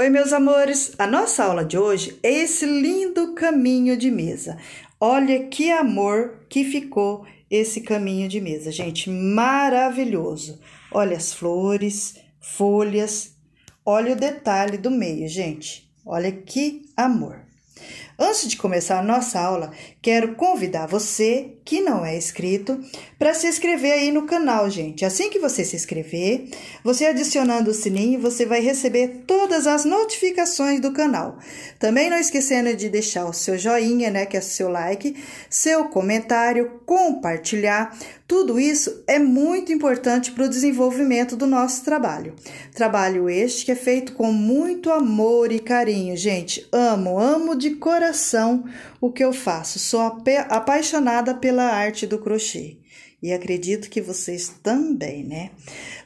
Oi, meus amores! A nossa aula de hoje é esse lindo caminho de mesa. Olha que amor que ficou esse caminho de mesa, gente, maravilhoso. Olha as flores, folhas, olha o detalhe do meio, gente. Olha que amor! Antes de começar nossa aula, quero convidar você que não é inscrito para se inscrever aí no canal, gente. Assim que você se inscrever, você adicionando o sininho, você vai receber todas as notificações do canal. Também não esquecendo de deixar o seu joinha, né, que é o seu like, seu comentário, compartilhar tudo isso é muito importante para o desenvolvimento do nosso trabalho. Trabalho este que é feito com muito amor e carinho, gente. Amo, amo de coração o que eu faço. Sou apaixonada pela arte do crochê. E acredito que vocês também, né?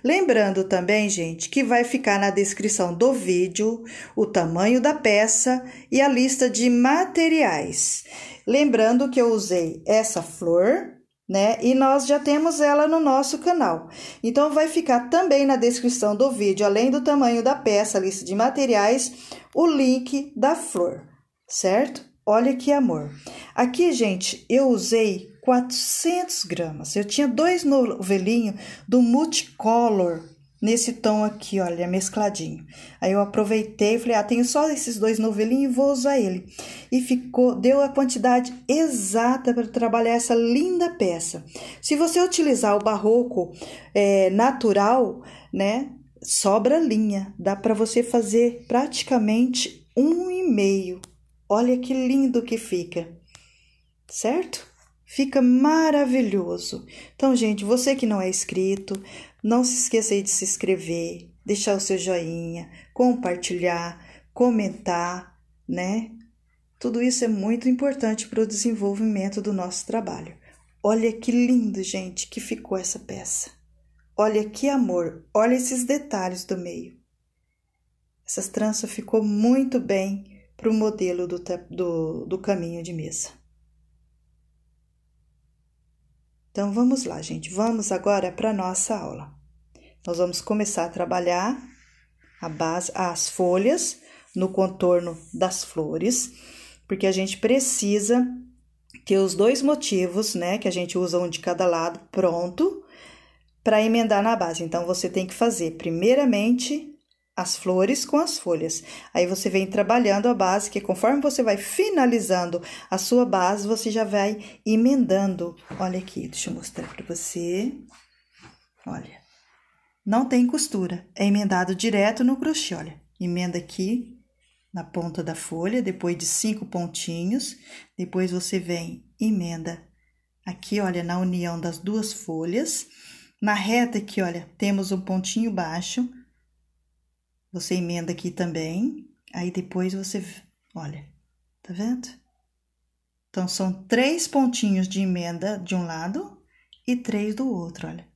Lembrando também, gente, que vai ficar na descrição do vídeo o tamanho da peça e a lista de materiais. Lembrando que eu usei essa flor, né? E nós já temos ela no nosso canal. Então vai ficar também na descrição do vídeo, além do tamanho da peça, lista de materiais, o link da flor, certo? Olha que amor. Aqui, gente, eu usei 400 gramas. Eu tinha dois novelinhos do Multicolor nesse tom aqui, olha, é mescladinho. Aí eu aproveitei e falei, ah, tenho só esses dois novelinhos e vou usar ele. E ficou, deu a quantidade exata para trabalhar essa linda peça. Se você utilizar o barroco é, natural, né, sobra linha. Dá para você fazer praticamente um e meio. Olha que lindo que fica, certo? Fica maravilhoso. Então, gente, você que não é inscrito, não se esqueça de se inscrever, deixar o seu joinha, compartilhar, comentar, né? Tudo isso é muito importante para o desenvolvimento do nosso trabalho. Olha que lindo, gente, que ficou essa peça. Olha que amor, olha esses detalhes do meio. Essas tranças ficou muito bem para o modelo do, do, do caminho de mesa. Então vamos lá, gente. Vamos agora para a nossa aula. Nós vamos começar a trabalhar a base, as folhas no contorno das flores, porque a gente precisa ter os dois motivos, né, que a gente usa um de cada lado pronto para emendar na base. Então você tem que fazer primeiramente as flores com as folhas. Aí você vem trabalhando a base, que conforme você vai finalizando a sua base, você já vai emendando. Olha aqui, deixa eu mostrar para você. Olha. Não tem costura, é emendado direto no crochê, olha. Emenda aqui na ponta da folha, depois de cinco pontinhos, depois você vem emenda aqui, olha, na união das duas folhas. Na reta aqui, olha, temos um pontinho baixo. Você emenda aqui também, aí depois você, olha, tá vendo? Então, são três pontinhos de emenda de um lado e três do outro, olha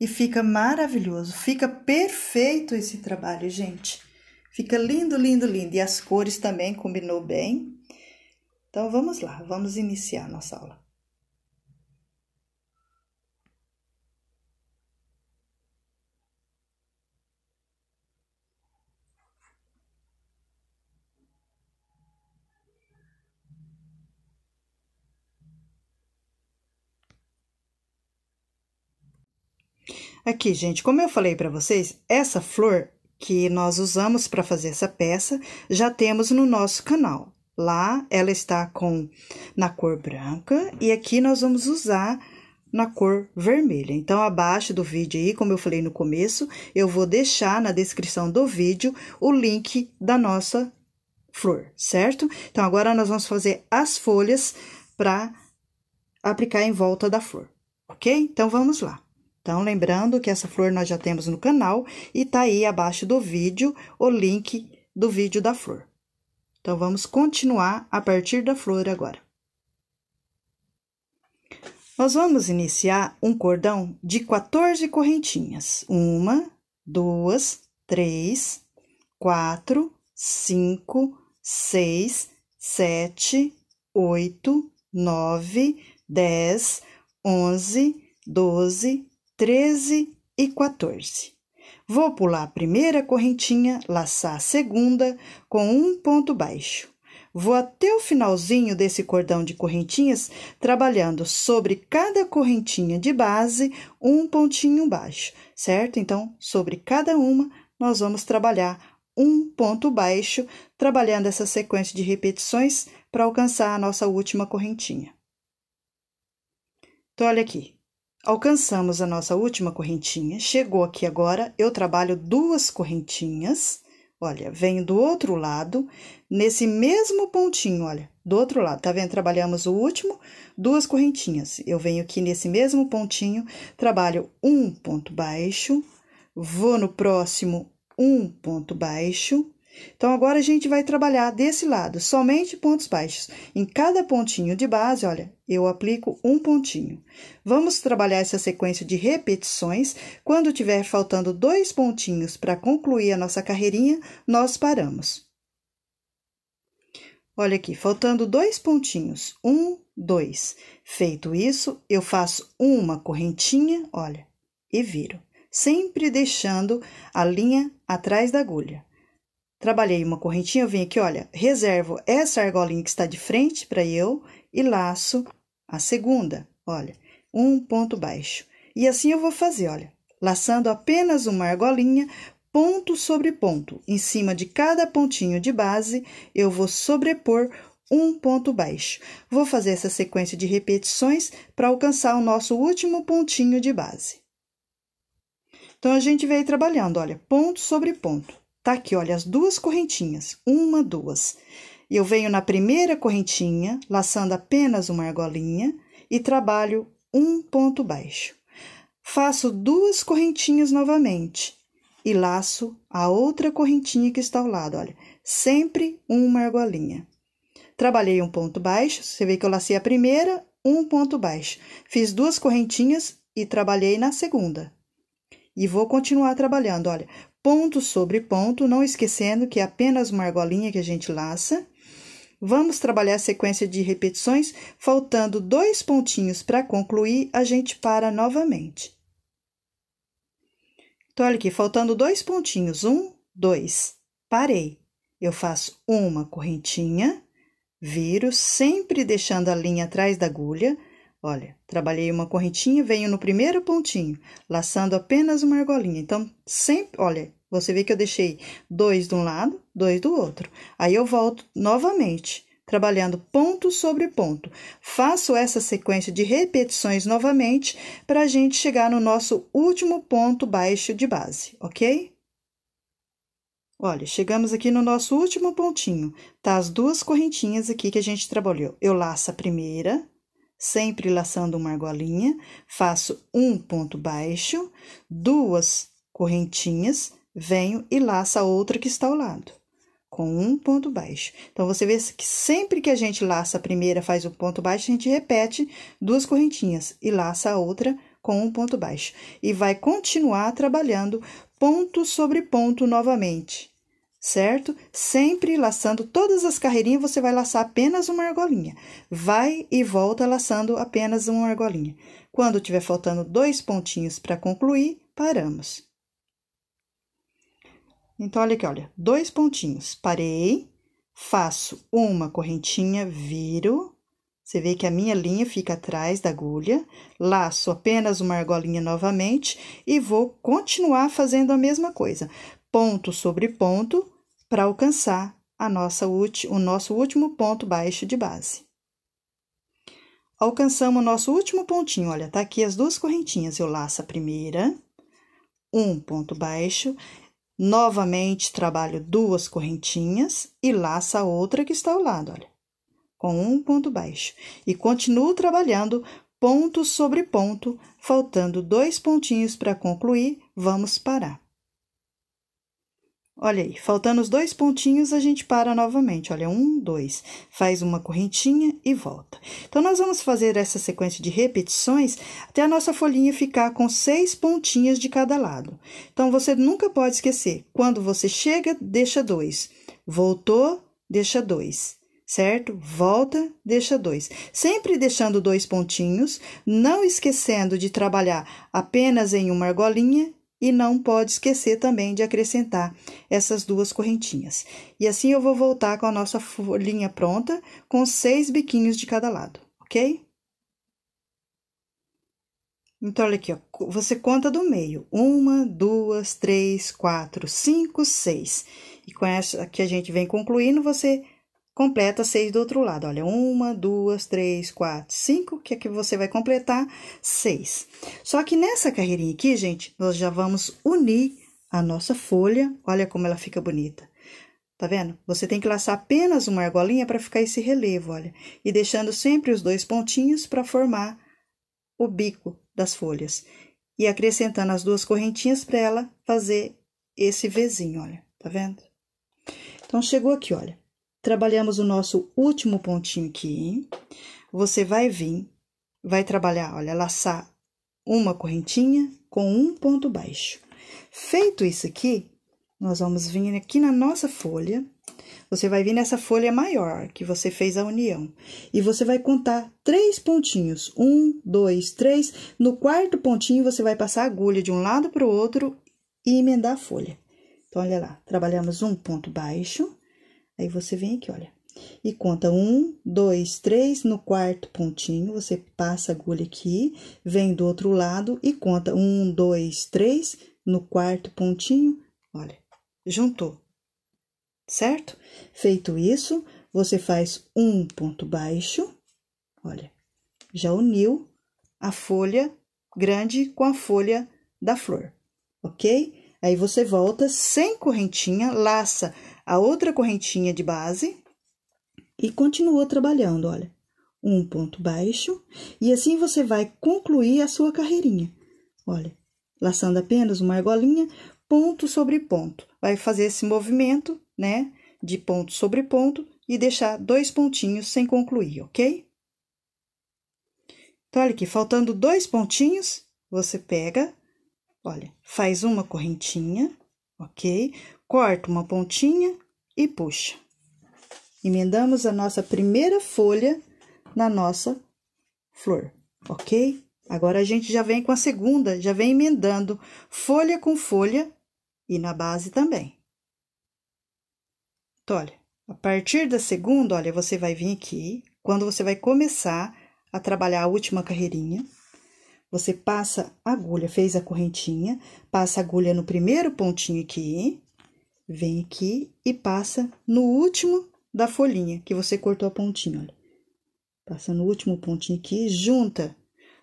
e fica maravilhoso, fica perfeito esse trabalho, gente. Fica lindo, lindo, lindo. E as cores também combinou bem. Então vamos lá, vamos iniciar nossa aula. Aqui, gente, como eu falei para vocês, essa flor que nós usamos para fazer essa peça já temos no nosso canal. Lá ela está com na cor branca e aqui nós vamos usar na cor vermelha. Então, abaixo do vídeo aí, como eu falei no começo, eu vou deixar na descrição do vídeo o link da nossa flor, certo? Então, agora nós vamos fazer as folhas para aplicar em volta da flor, ok? Então, vamos lá. Então, lembrando que essa flor nós já temos no canal e tá aí abaixo do vídeo o link do vídeo da flor. Então, vamos continuar a partir da flor agora. Nós vamos iniciar um cordão de 14 correntinhas. Uma, duas, três, quatro, cinco, seis, sete, oito, nove, dez, onze, doze, 13 e 14. Vou pular a primeira correntinha, laçar a segunda com um ponto baixo. Vou até o finalzinho desse cordão de correntinhas, trabalhando sobre cada correntinha de base um pontinho baixo, certo? Então, sobre cada uma, nós vamos trabalhar um ponto baixo, trabalhando essa sequência de repetições para alcançar a nossa última correntinha. Então, olha aqui, Alcançamos a nossa última correntinha, chegou aqui agora, eu trabalho duas correntinhas, olha, venho do outro lado, nesse mesmo pontinho, olha, do outro lado, tá vendo? Trabalhamos o último, duas correntinhas. Eu venho aqui nesse mesmo pontinho, trabalho um ponto baixo, vou no próximo um ponto baixo, então agora a gente vai trabalhar desse lado, somente pontos baixos. Em cada pontinho de base, olha, eu aplico um pontinho. Vamos trabalhar essa sequência de repetições. Quando tiver faltando dois pontinhos para concluir a nossa carreirinha, nós paramos. Olha aqui, faltando dois pontinhos, um, dois. Feito isso, eu faço uma correntinha, olha, e viro, sempre deixando a linha atrás da agulha. Trabalhei uma correntinha, eu vim aqui, olha, reservo essa argolinha que está de frente para eu e laço a segunda, olha, um ponto baixo. E assim eu vou fazer, olha, laçando apenas uma argolinha, ponto sobre ponto. Em cima de cada pontinho de base, eu vou sobrepor um ponto baixo. Vou fazer essa sequência de repetições para alcançar o nosso último pontinho de base. Então, a gente veio trabalhando, olha, ponto sobre ponto. Tá aqui, olha, as duas correntinhas, uma, duas. eu venho na primeira correntinha, laçando apenas uma argolinha e trabalho um ponto baixo. Faço duas correntinhas novamente e laço a outra correntinha que está ao lado, olha, sempre uma argolinha. Trabalhei um ponto baixo, você vê que eu lacei a primeira, um ponto baixo. Fiz duas correntinhas e trabalhei na segunda. E vou continuar trabalhando, olha, ponto sobre ponto, não esquecendo que é apenas uma argolinha que a gente laça. Vamos trabalhar a sequência de repetições, faltando dois pontinhos para concluir, a gente para novamente. Então, olha aqui, faltando dois pontinhos, um, dois, parei. Eu faço uma correntinha, viro, sempre deixando a linha atrás da agulha, Olha, trabalhei uma correntinha, venho no primeiro pontinho, laçando apenas uma argolinha. Então, sempre, olha, você vê que eu deixei dois de um lado, dois do outro. Aí eu volto novamente, trabalhando ponto sobre ponto. Faço essa sequência de repetições novamente para a gente chegar no nosso último ponto baixo de base, ok? Olha, chegamos aqui no nosso último pontinho. Tá as duas correntinhas aqui que a gente trabalhou. Eu laço a primeira, sempre laçando uma argolinha, faço um ponto baixo, duas correntinhas, venho e laço a outra que está ao lado, com um ponto baixo. Então, você vê que sempre que a gente laça a primeira, faz um ponto baixo, a gente repete duas correntinhas e laça a outra com um ponto baixo. E vai continuar trabalhando ponto sobre ponto novamente certo? Sempre laçando todas as carreirinhas, você vai laçar apenas uma argolinha. Vai e volta laçando apenas uma argolinha. Quando tiver faltando dois pontinhos para concluir, paramos. Então, olha aqui, olha, dois pontinhos. Parei, faço uma correntinha, viro. Você vê que a minha linha fica atrás da agulha, laço apenas uma argolinha novamente e vou continuar fazendo a mesma coisa ponto sobre ponto para alcançar a nossa o nosso último ponto baixo de base. Alcançamos o nosso último pontinho, olha, tá aqui as duas correntinhas. Eu laço a primeira, um ponto baixo, novamente trabalho duas correntinhas e laço a outra que está ao lado, olha, com um ponto baixo. E continuo trabalhando ponto sobre ponto, faltando dois pontinhos para concluir, vamos parar. Olha aí, faltando os dois pontinhos, a gente para novamente. Olha, um, dois, faz uma correntinha e volta. Então, nós vamos fazer essa sequência de repetições até a nossa folhinha ficar com seis pontinhas de cada lado. Então, você nunca pode esquecer, quando você chega, deixa dois. Voltou, deixa dois certo? Volta, deixa dois. Sempre deixando dois pontinhos, não esquecendo de trabalhar apenas em uma argolinha e não pode esquecer também de acrescentar essas duas correntinhas. E assim eu vou voltar com a nossa folhinha pronta, com seis biquinhos de cada lado, ok? Então, olha aqui, ó. Você conta do meio: uma, duas, três, quatro, cinco, seis. E com essa que a gente vem concluindo, você completa seis do outro lado. Olha, uma, duas, três, quatro, cinco, que é que você vai completar seis. Só que nessa carreirinha aqui, gente, nós já vamos unir a nossa folha. Olha como ela fica bonita. Tá vendo? Você tem que laçar apenas uma argolinha para ficar esse relevo, olha. E deixando sempre os dois pontinhos para formar o bico das folhas. E acrescentando as duas correntinhas para ela fazer esse Vzinho, olha. Tá vendo? Então, chegou aqui, olha trabalhamos o nosso último pontinho aqui. Você vai vir, vai trabalhar, olha, laçar uma correntinha com um ponto baixo. Feito isso aqui, nós vamos vir aqui na nossa folha. Você vai vir nessa folha maior que você fez a união. E você vai contar três pontinhos. Um, dois, três. No quarto pontinho, você vai passar a agulha de um lado para o outro e emendar a folha. Então, olha lá, trabalhamos um ponto baixo Aí você vem aqui, olha, e conta um, dois, três no quarto pontinho. Você passa a agulha aqui, vem do outro lado e conta um, dois, três no quarto pontinho. Olha, juntou, certo? Feito isso, você faz um ponto baixo. Olha, já uniu a folha grande com a folha da flor, ok? Aí você volta sem correntinha, laça a outra correntinha de base e continua trabalhando, olha. Um ponto baixo e assim você vai concluir a sua carreirinha. Olha, laçando apenas uma argolinha, ponto sobre ponto. Vai fazer esse movimento, né, de ponto sobre ponto e deixar dois pontinhos sem concluir, ok? Então, olha aqui, faltando dois pontinhos, você pega, olha, faz uma correntinha, ok? corta uma pontinha e puxa. Emendamos a nossa primeira folha na nossa flor, ok? Agora a gente já vem com a segunda, já vem emendando folha com folha e na base também. Então, olha, a partir da segunda, olha, você vai vir aqui, quando você vai começar a trabalhar a última carreirinha, você passa a agulha, fez a correntinha, passa a agulha no primeiro pontinho aqui, vem aqui e passa no último da folhinha que você cortou a pontinha, olha. Passa no último pontinho aqui, junta,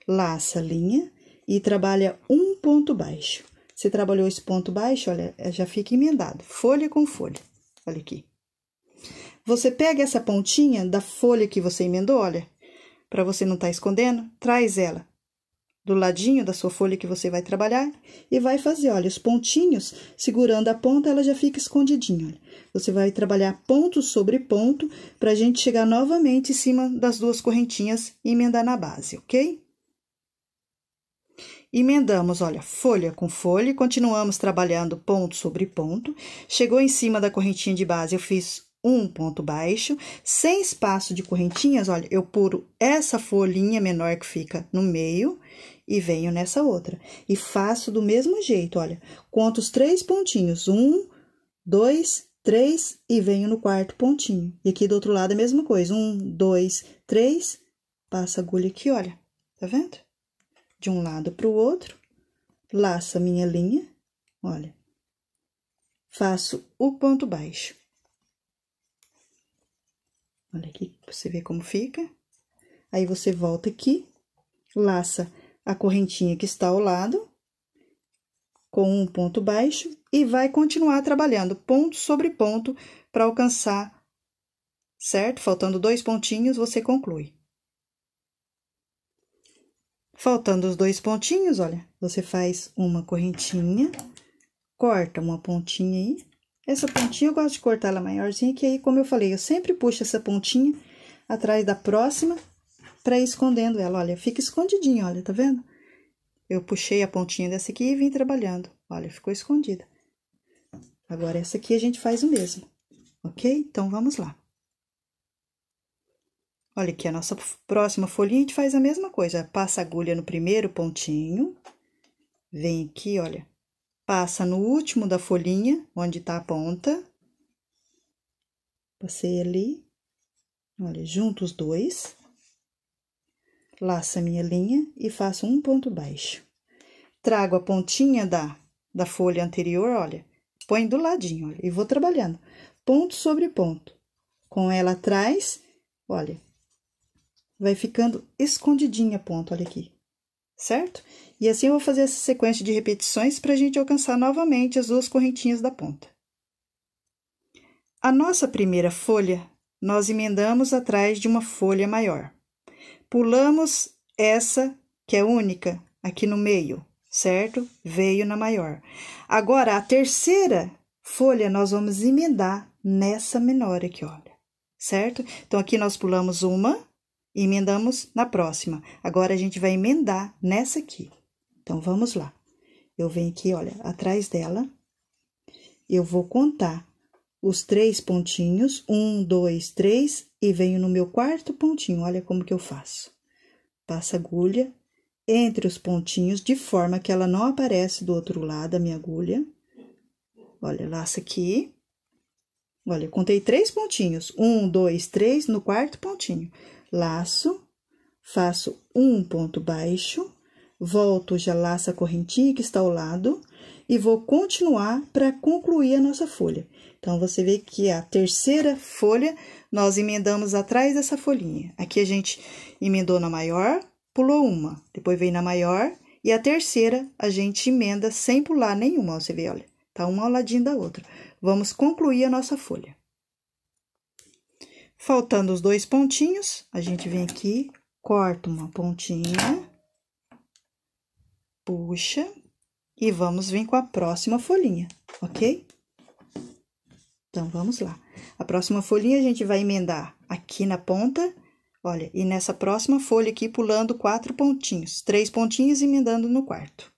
laça a linha e trabalha um ponto baixo. Você trabalhou esse ponto baixo, olha, é, já fica emendado, folha com folha. Olha aqui. Você pega essa pontinha da folha que você emendou, olha, para você não estar tá escondendo, traz ela do ladinho da sua folha que você vai trabalhar e vai fazer, olha, os pontinhos, segurando a ponta, ela já fica escondidinha, olha. Você vai trabalhar ponto sobre ponto para a gente chegar novamente em cima das duas correntinhas e emendar na base, ok? Emendamos, olha, folha com folha, continuamos trabalhando ponto sobre ponto. Chegou em cima da correntinha de base, eu fiz um ponto baixo, sem espaço de correntinhas, olha, eu puro essa folhinha menor que fica no meio e venho nessa outra. E faço do mesmo jeito, olha. Conto os três pontinhos. Um, dois, três, e venho no quarto pontinho. E aqui do outro lado é a mesma coisa. Um, dois, três, passa a agulha aqui, olha. Tá vendo? De um lado para o outro, laço a minha linha, olha. Faço o ponto baixo. Olha aqui, você vê como fica. Aí, você volta aqui, laça a correntinha que está ao lado com um ponto baixo e vai continuar trabalhando ponto sobre ponto para alcançar, certo? Faltando dois pontinhos, você conclui. Faltando os dois pontinhos, olha, você faz uma correntinha, corta uma pontinha aí. Essa pontinha eu gosto de cortar ela maiorzinha, que aí, como eu falei, eu sempre puxo essa pontinha atrás da próxima para ir escondendo ela. Olha, fica escondidinha, olha, tá vendo? Eu puxei a pontinha dessa aqui e vim trabalhando. Olha, ficou escondida. Agora, essa aqui a gente faz o mesmo, ok? Então, vamos lá. Olha aqui, a nossa próxima folhinha, a gente faz a mesma coisa. Passa a agulha no primeiro pontinho, vem aqui, olha, passa no último da folhinha, onde tá a ponta. Passei ali, olha, junto os dois. Laço a minha linha e faço um ponto baixo. Trago a pontinha da, da folha anterior, olha, põe do ladinho, olha, e vou trabalhando, ponto sobre ponto. Com ela atrás, olha, vai ficando escondidinha a ponta, olha aqui, certo? E assim eu vou fazer essa sequência de repetições para a gente alcançar novamente as duas correntinhas da ponta. A nossa primeira folha, nós emendamos atrás de uma folha maior. Pulamos essa que é única aqui no meio, certo? Veio na maior. Agora a terceira folha nós vamos emendar nessa menor aqui, olha, certo? Então aqui nós pulamos uma, emendamos na próxima. Agora a gente vai emendar nessa aqui. Então vamos lá. Eu venho aqui, olha, atrás dela. Eu vou contar os três pontinhos: um, dois, três, e venho no meu quarto pontinho. Olha como que eu faço. Passa a agulha entre os pontinhos de forma que ela não aparece do outro lado a minha agulha. Olha, laça aqui. Olha, eu contei três pontinhos. Um, dois, três no quarto pontinho. Laço, faço um ponto baixo, volto, já laço a correntinha que está ao lado e vou continuar para concluir a nossa folha. Então, você vê que a terceira folha nós emendamos atrás dessa folhinha. Aqui a gente emendou na maior, pulou uma, depois vem na maior e a terceira a gente emenda sem pular nenhuma, você vê, olha, tá uma ao ladinho da outra. Vamos concluir a nossa folha. Faltando os dois pontinhos, a gente vem aqui, corta uma pontinha, puxa e vamos vir com a próxima folhinha, ok? Então vamos lá. A próxima folhinha a gente vai emendar aqui na ponta, olha, e nessa próxima folha aqui pulando quatro pontinhos, três pontinhos emendando no quarto.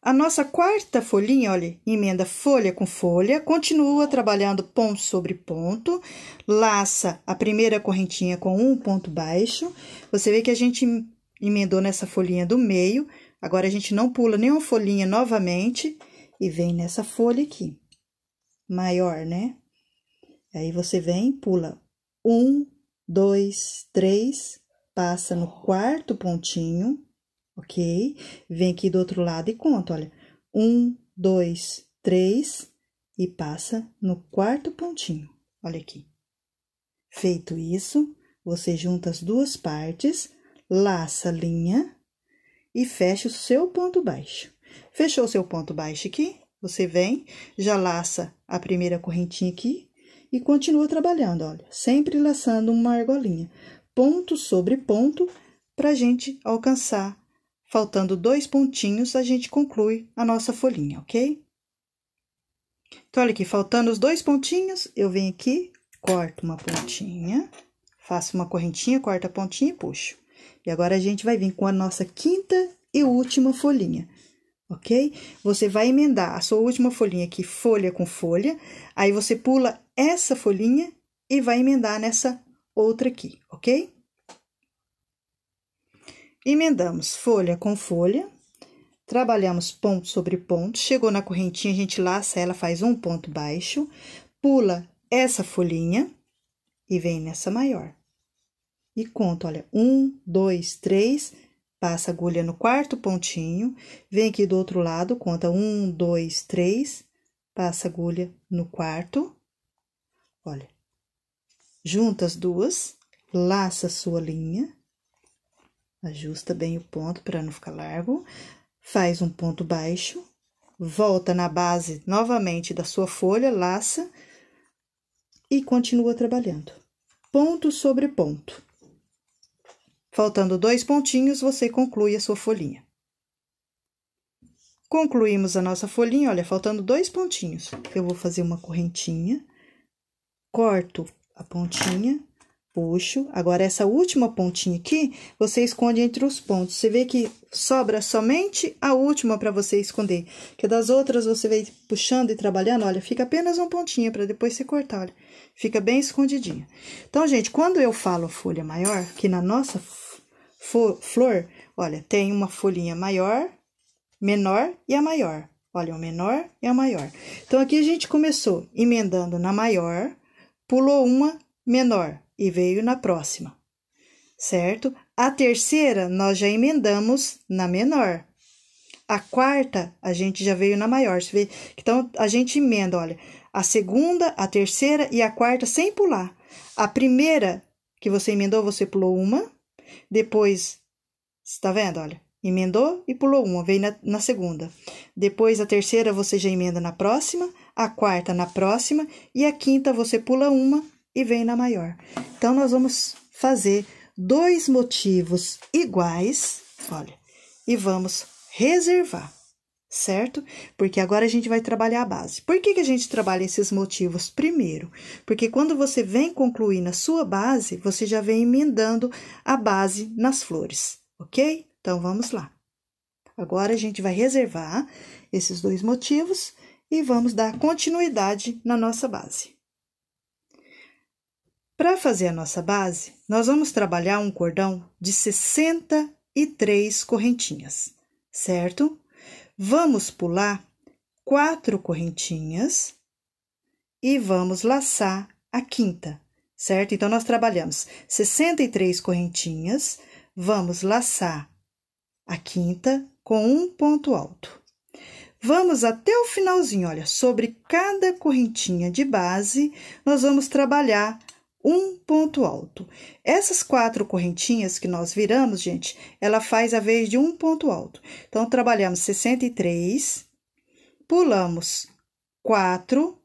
A nossa quarta folhinha, olha, emenda folha com folha, continua trabalhando ponto sobre ponto, laça a primeira correntinha com um ponto baixo. Você vê que a gente emendou nessa folhinha do meio, agora a gente não pula nenhuma folhinha novamente e vem nessa folha aqui maior, né? Aí você vem, pula um, dois, três, passa no quarto pontinho, ok? Vem aqui do outro lado e conta, olha. Um, dois, três e passa no quarto pontinho, olha aqui. Feito isso, você junta as duas partes, laça a linha e fecha o seu ponto baixo. Fechou o seu ponto baixo aqui? Você vem, já laça a primeira correntinha aqui e continua trabalhando, olha, sempre laçando uma argolinha, ponto sobre ponto, para a gente alcançar. Faltando dois pontinhos, a gente conclui a nossa folhinha, ok? Então, olha aqui, faltando os dois pontinhos, eu venho aqui, corto uma pontinha, faço uma correntinha, corto a pontinha e puxo. E agora, a gente vai vir com a nossa quinta e última folhinha ok? Você vai emendar a sua última folhinha aqui, folha com folha, aí você pula essa folhinha e vai emendar nessa outra aqui, ok? Emendamos folha com folha, trabalhamos ponto sobre ponto, chegou na correntinha, a gente laça ela, faz um ponto baixo, pula essa folhinha e vem nessa maior. E conta, olha, um, dois, três, passa a agulha no quarto pontinho, vem aqui do outro lado, conta um, dois, três, passa a agulha no quarto, olha, junta as duas, laça a sua linha, ajusta bem o ponto para não ficar largo, faz um ponto baixo, volta na base novamente da sua folha, laça e continua trabalhando, ponto sobre ponto. Faltando dois pontinhos, você conclui a sua folhinha. Concluímos a nossa folhinha, olha, faltando dois pontinhos. Eu vou fazer uma correntinha, corto a pontinha, puxo. Agora, essa última pontinha aqui, você esconde entre os pontos. Você vê que sobra somente a última para você esconder. Que é das outras, você vem puxando e trabalhando, olha, fica apenas um pontinho para depois você cortar, olha. Fica bem escondidinha. Então, gente, quando eu falo folha maior, que na nossa flor, olha, tem uma folhinha maior, menor e a maior. Olha, o menor e a maior. Então, aqui a gente começou emendando na maior, pulou uma menor e veio na próxima, certo? A terceira nós já emendamos na menor. A quarta a gente já veio na maior. Então, a gente emenda, olha, a segunda, a terceira e a quarta sem pular. A primeira que você emendou, você pulou uma. Depois, está vendo? Olha, emendou e pulou uma, veio na, na segunda. Depois, a terceira você já emenda na próxima, a quarta na próxima e a quinta você pula uma e vem na maior. Então, nós vamos fazer dois motivos iguais, olha, e vamos reservar certo? Porque agora a gente vai trabalhar a base. Por que, que a gente trabalha esses motivos? Primeiro, porque quando você vem concluir na sua base, você já vem emendando a base nas flores, ok? Então vamos lá. Agora a gente vai reservar esses dois motivos e vamos dar continuidade na nossa base. Para fazer a nossa base, nós vamos trabalhar um cordão de 63 correntinhas, certo? Vamos pular quatro correntinhas e vamos laçar a quinta, certo? Então, nós trabalhamos 63 correntinhas, vamos laçar a quinta com um ponto alto. Vamos até o finalzinho, olha, sobre cada correntinha de base, nós vamos trabalhar um ponto alto. Essas quatro correntinhas que nós viramos, gente, ela faz a vez de um ponto alto. Então, trabalhamos 63, pulamos 4,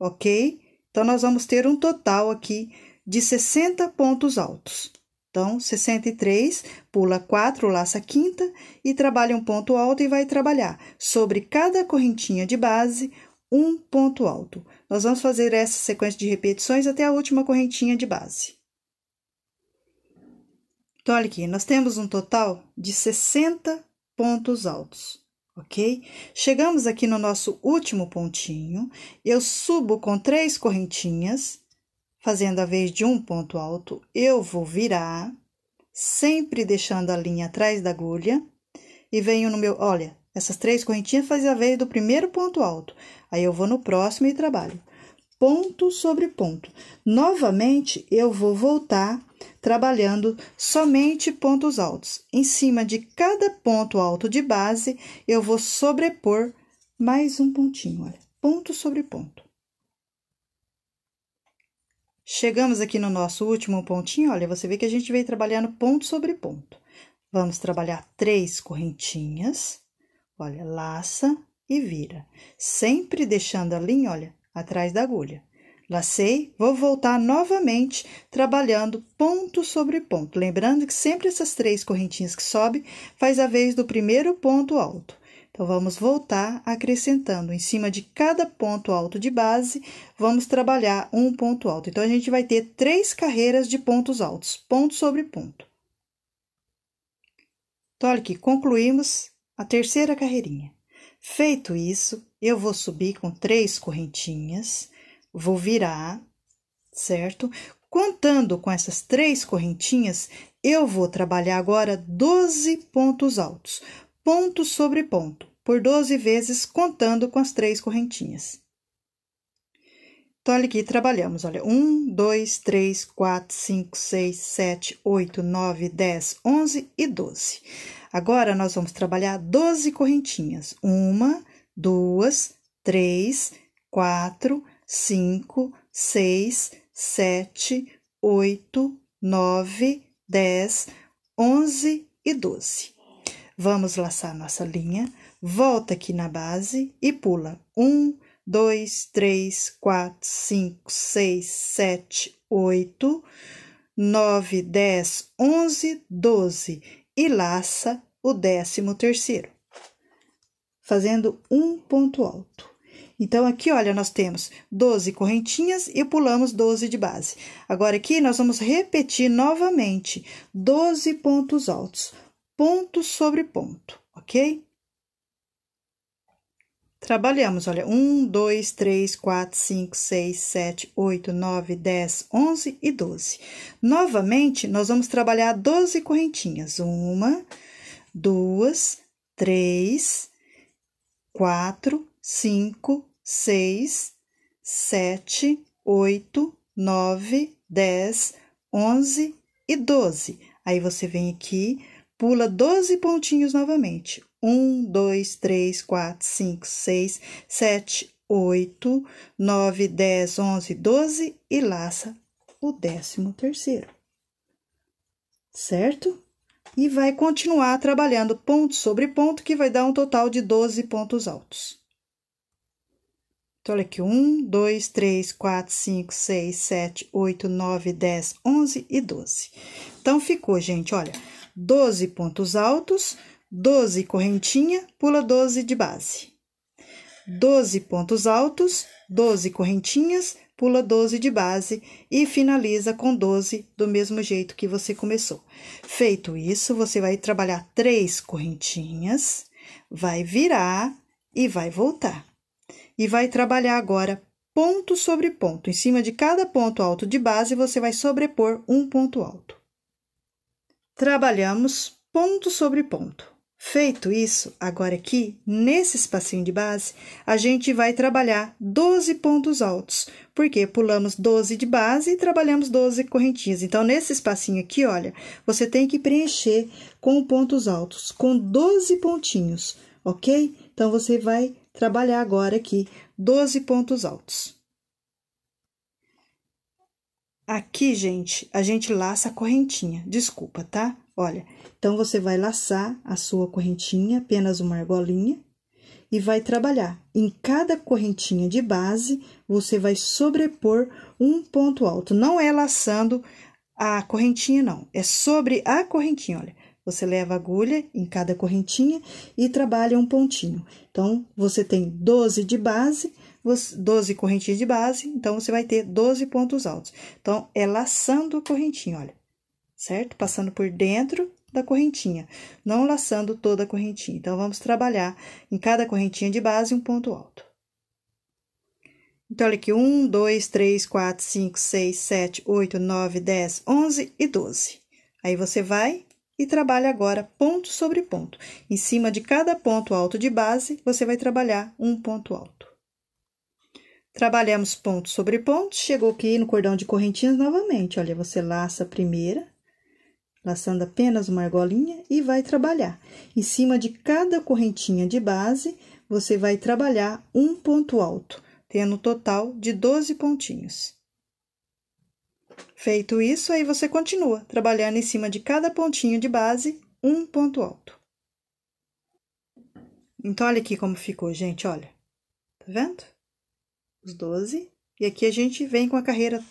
ok? Então, nós vamos ter um total aqui de 60 pontos altos. Então, 63, pula 4, laça quinta e trabalha um ponto alto e vai trabalhar sobre cada correntinha de base um ponto alto. Nós vamos fazer essa sequência de repetições até a última correntinha de base. Então, olha aqui, nós temos um total de 60 pontos altos, ok? Chegamos aqui no nosso último pontinho, eu subo com três correntinhas, fazendo a vez de um ponto alto, eu vou virar, sempre deixando a linha atrás da agulha, e venho no meu, olha, essas três correntinhas fazem a vez do primeiro ponto alto. Aí eu vou no próximo e trabalho. Ponto sobre ponto. Novamente, eu vou voltar trabalhando somente pontos altos. Em cima de cada ponto alto de base, eu vou sobrepor mais um pontinho, olha, ponto sobre ponto. Chegamos aqui no nosso último pontinho, olha, você vê que a gente veio trabalhando ponto sobre ponto. Vamos trabalhar três correntinhas, olha, laça, e vira, sempre deixando a linha, olha, atrás da agulha. Lacei, vou voltar novamente trabalhando ponto sobre ponto, lembrando que sempre essas três correntinhas que sobe faz a vez do primeiro ponto alto. Então, vamos voltar acrescentando em cima de cada ponto alto de base, vamos trabalhar um ponto alto. Então, a gente vai ter três carreiras de pontos altos, ponto sobre ponto. Então, olha aqui, concluímos a terceira carreirinha. Feito isso, eu vou subir com três correntinhas, vou virar, certo? Contando com essas três correntinhas, eu vou trabalhar agora 12 pontos altos, ponto sobre ponto, por 12 vezes, contando com as três correntinhas. Então, olha aqui, trabalhamos, olha, 1, 2, 3, 4, 5, 6, 7, 8, 9, 10, 11 e 12. Agora, nós vamos trabalhar 12 correntinhas. Uma, duas, três, quatro, cinco, seis, sete, oito, nove, dez, onze e doze. Vamos laçar nossa linha, volta aqui na base e pula. Um, dois, três, quatro, cinco, seis, sete, oito, nove, dez, onze, doze e laça o décimo terceiro, fazendo um ponto alto. Então, aqui, olha, nós temos 12 correntinhas e pulamos 12 de base. Agora, aqui, nós vamos repetir novamente 12 pontos altos, ponto sobre ponto, ok? Trabalhamos, olha, 1, 2, 3, 4, 5, 6, 7, 8, 9, 10, 11 e 12. Novamente, nós vamos trabalhar 12 correntinhas. Uma, duas, três, quatro, cinco, seis, sete, oito, nove, dez, onze e doze. Aí, você vem aqui, Pula 12 pontinhos novamente. 1, 2, 3, 4, 5, 6, 7, 8, 9, 10, 11, 12 e laça o décimo terceiro. Certo? E vai continuar trabalhando ponto sobre ponto, que vai dar um total de 12 pontos altos. Então, olha aqui: 1, 2, 3, 4, 5, 6, 7, 8, 9, 10, 11 e 12. Então, ficou, gente, olha. 12 pontos altos, 12 correntinha, pula 12 de base. 12 pontos altos, 12 correntinhas, pula 12 de base e finaliza com 12 do mesmo jeito que você começou. Feito isso, você vai trabalhar três correntinhas, vai virar e vai voltar. E vai trabalhar agora ponto sobre ponto. Em cima de cada ponto alto de base, você vai sobrepor um ponto alto. Trabalhamos ponto sobre ponto. Feito isso, agora aqui, nesse espacinho de base, a gente vai trabalhar 12 pontos altos, porque pulamos 12 de base e trabalhamos 12 correntinhas. Então, nesse espacinho aqui, olha, você tem que preencher com pontos altos, com 12 pontinhos, ok? Então, você vai trabalhar agora aqui 12 pontos altos. Aqui, gente, a gente laça a correntinha. Desculpa, tá? Olha, então você vai laçar a sua correntinha, apenas uma argolinha, e vai trabalhar. Em cada correntinha de base, você vai sobrepor um ponto alto. Não é laçando a correntinha, não. É sobre a correntinha, olha. Você leva a agulha em cada correntinha e trabalha um pontinho. Então, você tem 12 de base 12 correntinhas de base, então você vai ter 12 pontos altos. Então, é laçando a correntinha, olha, certo? Passando por dentro da correntinha, não laçando toda a correntinha. Então, vamos trabalhar em cada correntinha de base um ponto alto. Então, olha aqui, 1, 2, 3, 4, 5, 6, 7, 8, 9, 10, 11 e 12. Aí, você vai e trabalha agora ponto sobre ponto. Em cima de cada ponto alto de base, você vai trabalhar um ponto alto. Trabalhamos ponto sobre ponto, chegou aqui no cordão de correntinhas novamente. Olha, você laça a primeira, laçando apenas uma argolinha e vai trabalhar. Em cima de cada correntinha de base, você vai trabalhar um ponto alto, tendo um total de 12 pontinhos. Feito isso, aí você continua trabalhando em cima de cada pontinho de base um ponto alto. Então, olha aqui como ficou, gente, olha. Tá vendo? os 12. E aqui a gente vem com a carreira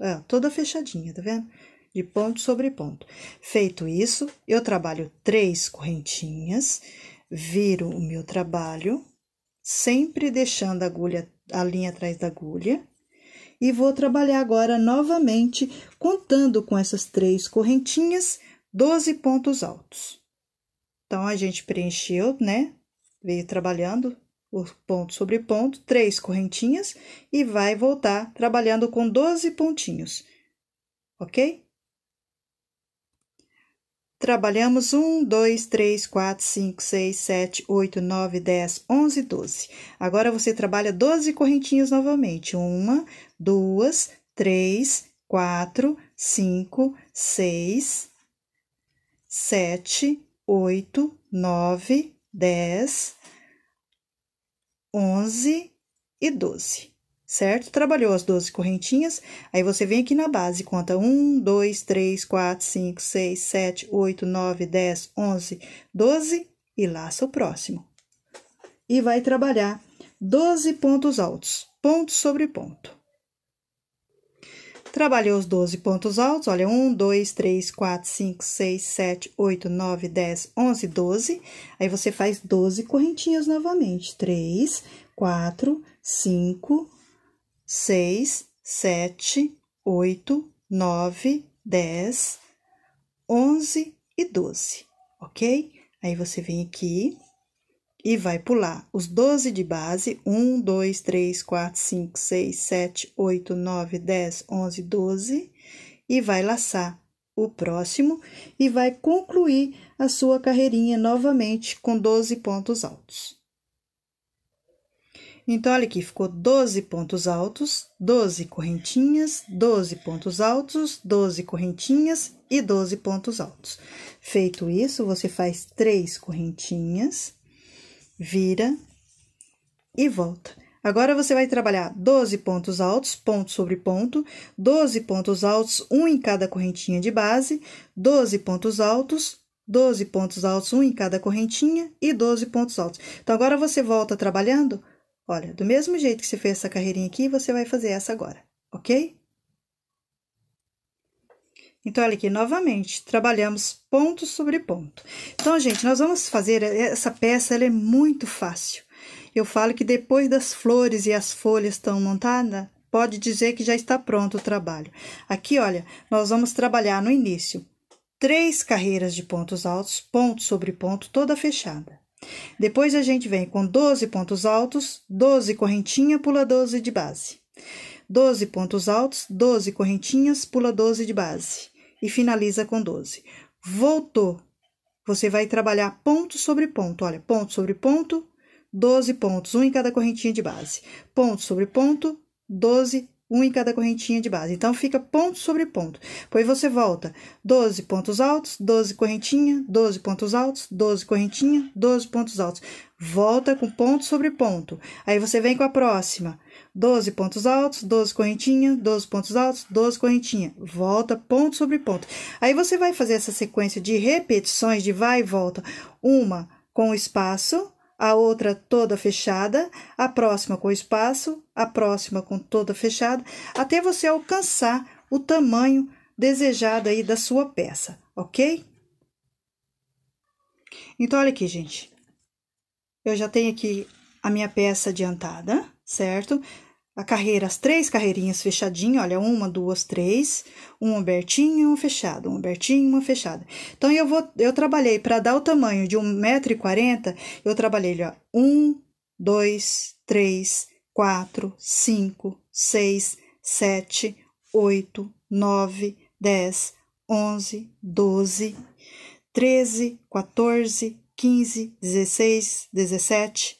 ah, toda fechadinha, tá vendo? De ponto sobre ponto. Feito isso, eu trabalho três correntinhas, viro o meu trabalho, sempre deixando a agulha, a linha atrás da agulha, e vou trabalhar agora novamente, contando com essas três correntinhas, 12 pontos altos. Então, a gente preencheu, né? Veio trabalhando ponto sobre ponto, três correntinhas e vai voltar trabalhando com 12 pontinhos, ok? Trabalhamos 1, 2, 3, 4, 5, 6, 7, 8, 9, 10, 11, 12. Agora você trabalha 12 correntinhas novamente. Uma, duas, três, quatro, cinco, seis, sete, oito, nove, dez, 11 e 12, certo? Trabalhou as 12 correntinhas, aí você vem aqui na base, conta 1, 2, 3, 4, 5, 6, 7, 8, 9, 10, 11, 12 e laça o próximo. E vai trabalhar 12 pontos altos, ponto sobre ponto. Trabalhei os 12 pontos altos, olha, 1, 2, 3, 4, 5, 6, 7, 8, 9, 10, 11, 12. Aí, você faz 12 correntinhas novamente. 3, 4, 5, 6, 7, 8, 9, 10, 11 e 12, ok? Aí, você vem aqui, e vai pular os 12 de base: 1, 2, 3, 4, 5, 6, 7, 8, 9, 10, 11, 12, e vai laçar o próximo e vai concluir a sua carreirinha novamente com 12 pontos altos. Então, olha aqui, ficou 12 pontos altos, 12 correntinhas, 12 pontos altos, 12 correntinhas e 12 pontos altos. Feito isso, você faz três correntinhas vira e volta. Agora você vai trabalhar 12 pontos altos, ponto sobre ponto, 12 pontos altos, um em cada correntinha de base, 12 pontos altos, 12 pontos altos, um em cada correntinha e 12 pontos altos. Então, agora você volta trabalhando, olha, do mesmo jeito que você fez essa carreirinha aqui, você vai fazer essa agora, ok? Então, olha aqui, novamente, trabalhamos ponto sobre ponto. Então, gente, nós vamos fazer eh, essa peça, ela é muito fácil. Eu falo que depois das flores e as folhas estão montadas, pode dizer que já está pronto o trabalho. Aqui, olha, nós vamos trabalhar no início três carreiras de pontos altos, ponto sobre ponto, toda fechada. Depois a gente vem com 12 pontos altos, 12 correntinha, pula 12 de base. 12 pontos altos, 12 correntinhas, pula 12 de base e finaliza com 12. Voltou. Você vai trabalhar ponto sobre ponto. Olha, ponto sobre ponto, 12 pontos, um em cada correntinha de base. Ponto sobre ponto, 12 um em cada correntinha de base. Então, fica ponto sobre ponto. Pois você volta 12 pontos altos, 12 correntinha, 12 pontos altos, 12 correntinha, 12 pontos altos. Volta com ponto sobre ponto. Aí você vem com a próxima. 12 pontos altos, 12 correntinhas, 12 pontos altos, 12 correntinhas, Volta ponto sobre ponto. Aí você vai fazer essa sequência de repetições de vai e volta. Uma com espaço, a outra toda fechada, a próxima com espaço, a próxima com toda fechada, até você alcançar o tamanho desejado aí da sua peça, ok? Então, olha aqui, gente. Eu já tenho aqui a minha peça adiantada certo? A carreira, as três carreirinhas fechadinhas, olha, uma, duas, três, um abertinho, um fechado, um abertinho, uma fechada. Então, eu vou, eu trabalhei para dar o tamanho de 1,40m, eu trabalhei, olha 1, 2, 3, 4, 5, 6, 7, 8, 9, 10, 11, 12, 13, 14, 15, 16, 17,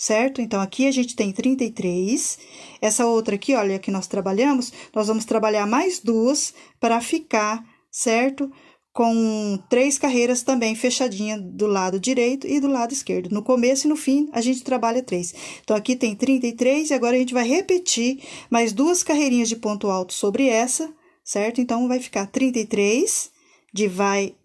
certo? Então, aqui a gente tem 33. Essa outra aqui, olha, que nós trabalhamos, nós vamos trabalhar mais duas para ficar, certo? Com três carreiras também fechadinha do lado direito e do lado esquerdo. No começo e no fim, a gente trabalha três. Então, aqui tem 33 e agora a gente vai repetir mais duas carreirinhas de ponto alto sobre essa, certo? Então, vai ficar 33 de vai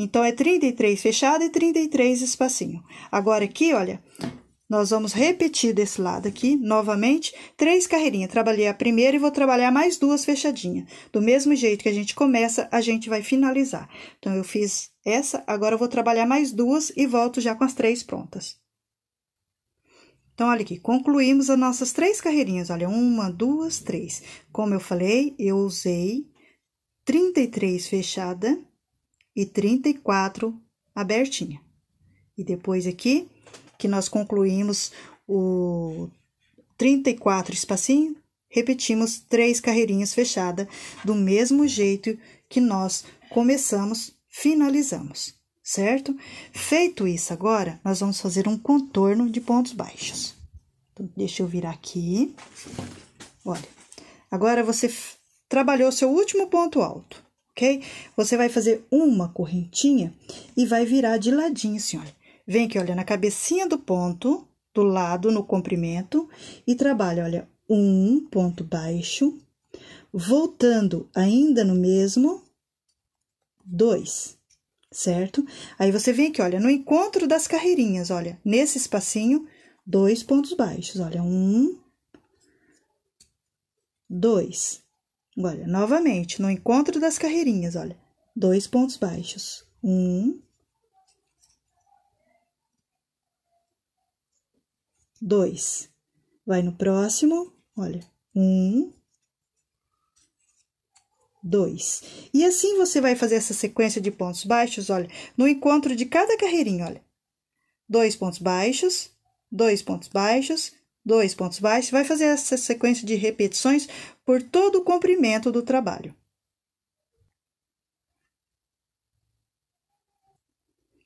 Então, é 33 fechado e 33 espacinho. Agora, aqui, olha, nós vamos repetir desse lado aqui, novamente, três carreirinhas. Trabalhei a primeira e vou trabalhar mais duas fechadinhas. Do mesmo jeito que a gente começa, a gente vai finalizar. Então, eu fiz essa, agora eu vou trabalhar mais duas e volto já com as três prontas. Então, olha aqui, concluímos as nossas três carreirinhas. Olha, uma, duas, três. Como eu falei, eu usei 33 fechada e 34 abertinha. E depois aqui, que nós concluímos o 34 espacinho, repetimos três carreirinhas fechada do mesmo jeito que nós começamos, finalizamos, certo? Feito isso agora, nós vamos fazer um contorno de pontos baixos. Então, deixa eu virar aqui. Olha, agora você trabalhou seu último ponto alto ok? Você vai fazer uma correntinha e vai virar de ladinho, assim, olha. Vem aqui, olha, na cabecinha do ponto, do lado, no comprimento, e trabalha, olha, um ponto baixo, voltando ainda no mesmo, dois, certo? Aí você vem aqui, olha, no encontro das carreirinhas, olha, nesse espacinho, dois pontos baixos, olha, um, dois, Olha, novamente, no encontro das carreirinhas, olha. Dois pontos baixos. Um. Dois. Vai no próximo, olha. Um. Dois. E assim você vai fazer essa sequência de pontos baixos, olha, no encontro de cada carreirinha, olha. Dois pontos baixos, dois pontos baixos, dois pontos baixos, vai fazer essa sequência de repetições por todo o comprimento do trabalho.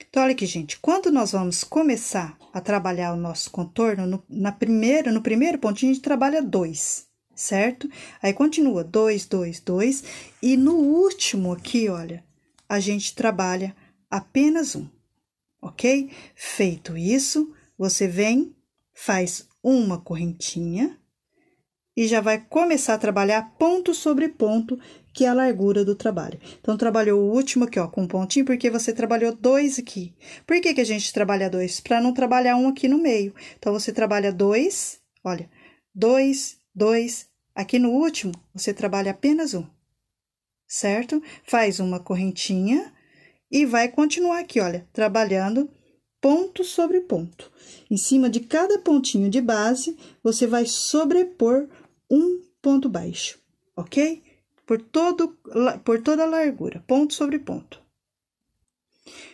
Então, olha aqui, gente, quando nós vamos começar a trabalhar o nosso contorno, no, na primeira, no primeiro pontinho, a gente trabalha dois, certo? Aí, continua, dois, dois, dois, e no último aqui, olha, a gente trabalha apenas um, ok? Feito isso, você vem, faz uma correntinha e já vai começar a trabalhar ponto sobre ponto, que é a largura do trabalho. Então, trabalhou o último aqui, ó, com um pontinho, porque você trabalhou dois aqui. Por que, que a gente trabalha dois? Para não trabalhar um aqui no meio. Então, você trabalha dois, olha, dois, dois. Aqui no último, você trabalha apenas um, certo? Faz uma correntinha e vai continuar aqui, olha, trabalhando ponto sobre ponto. Em cima de cada pontinho de base, você vai sobrepor um ponto baixo, ok? Por, todo, por toda a largura, ponto sobre ponto.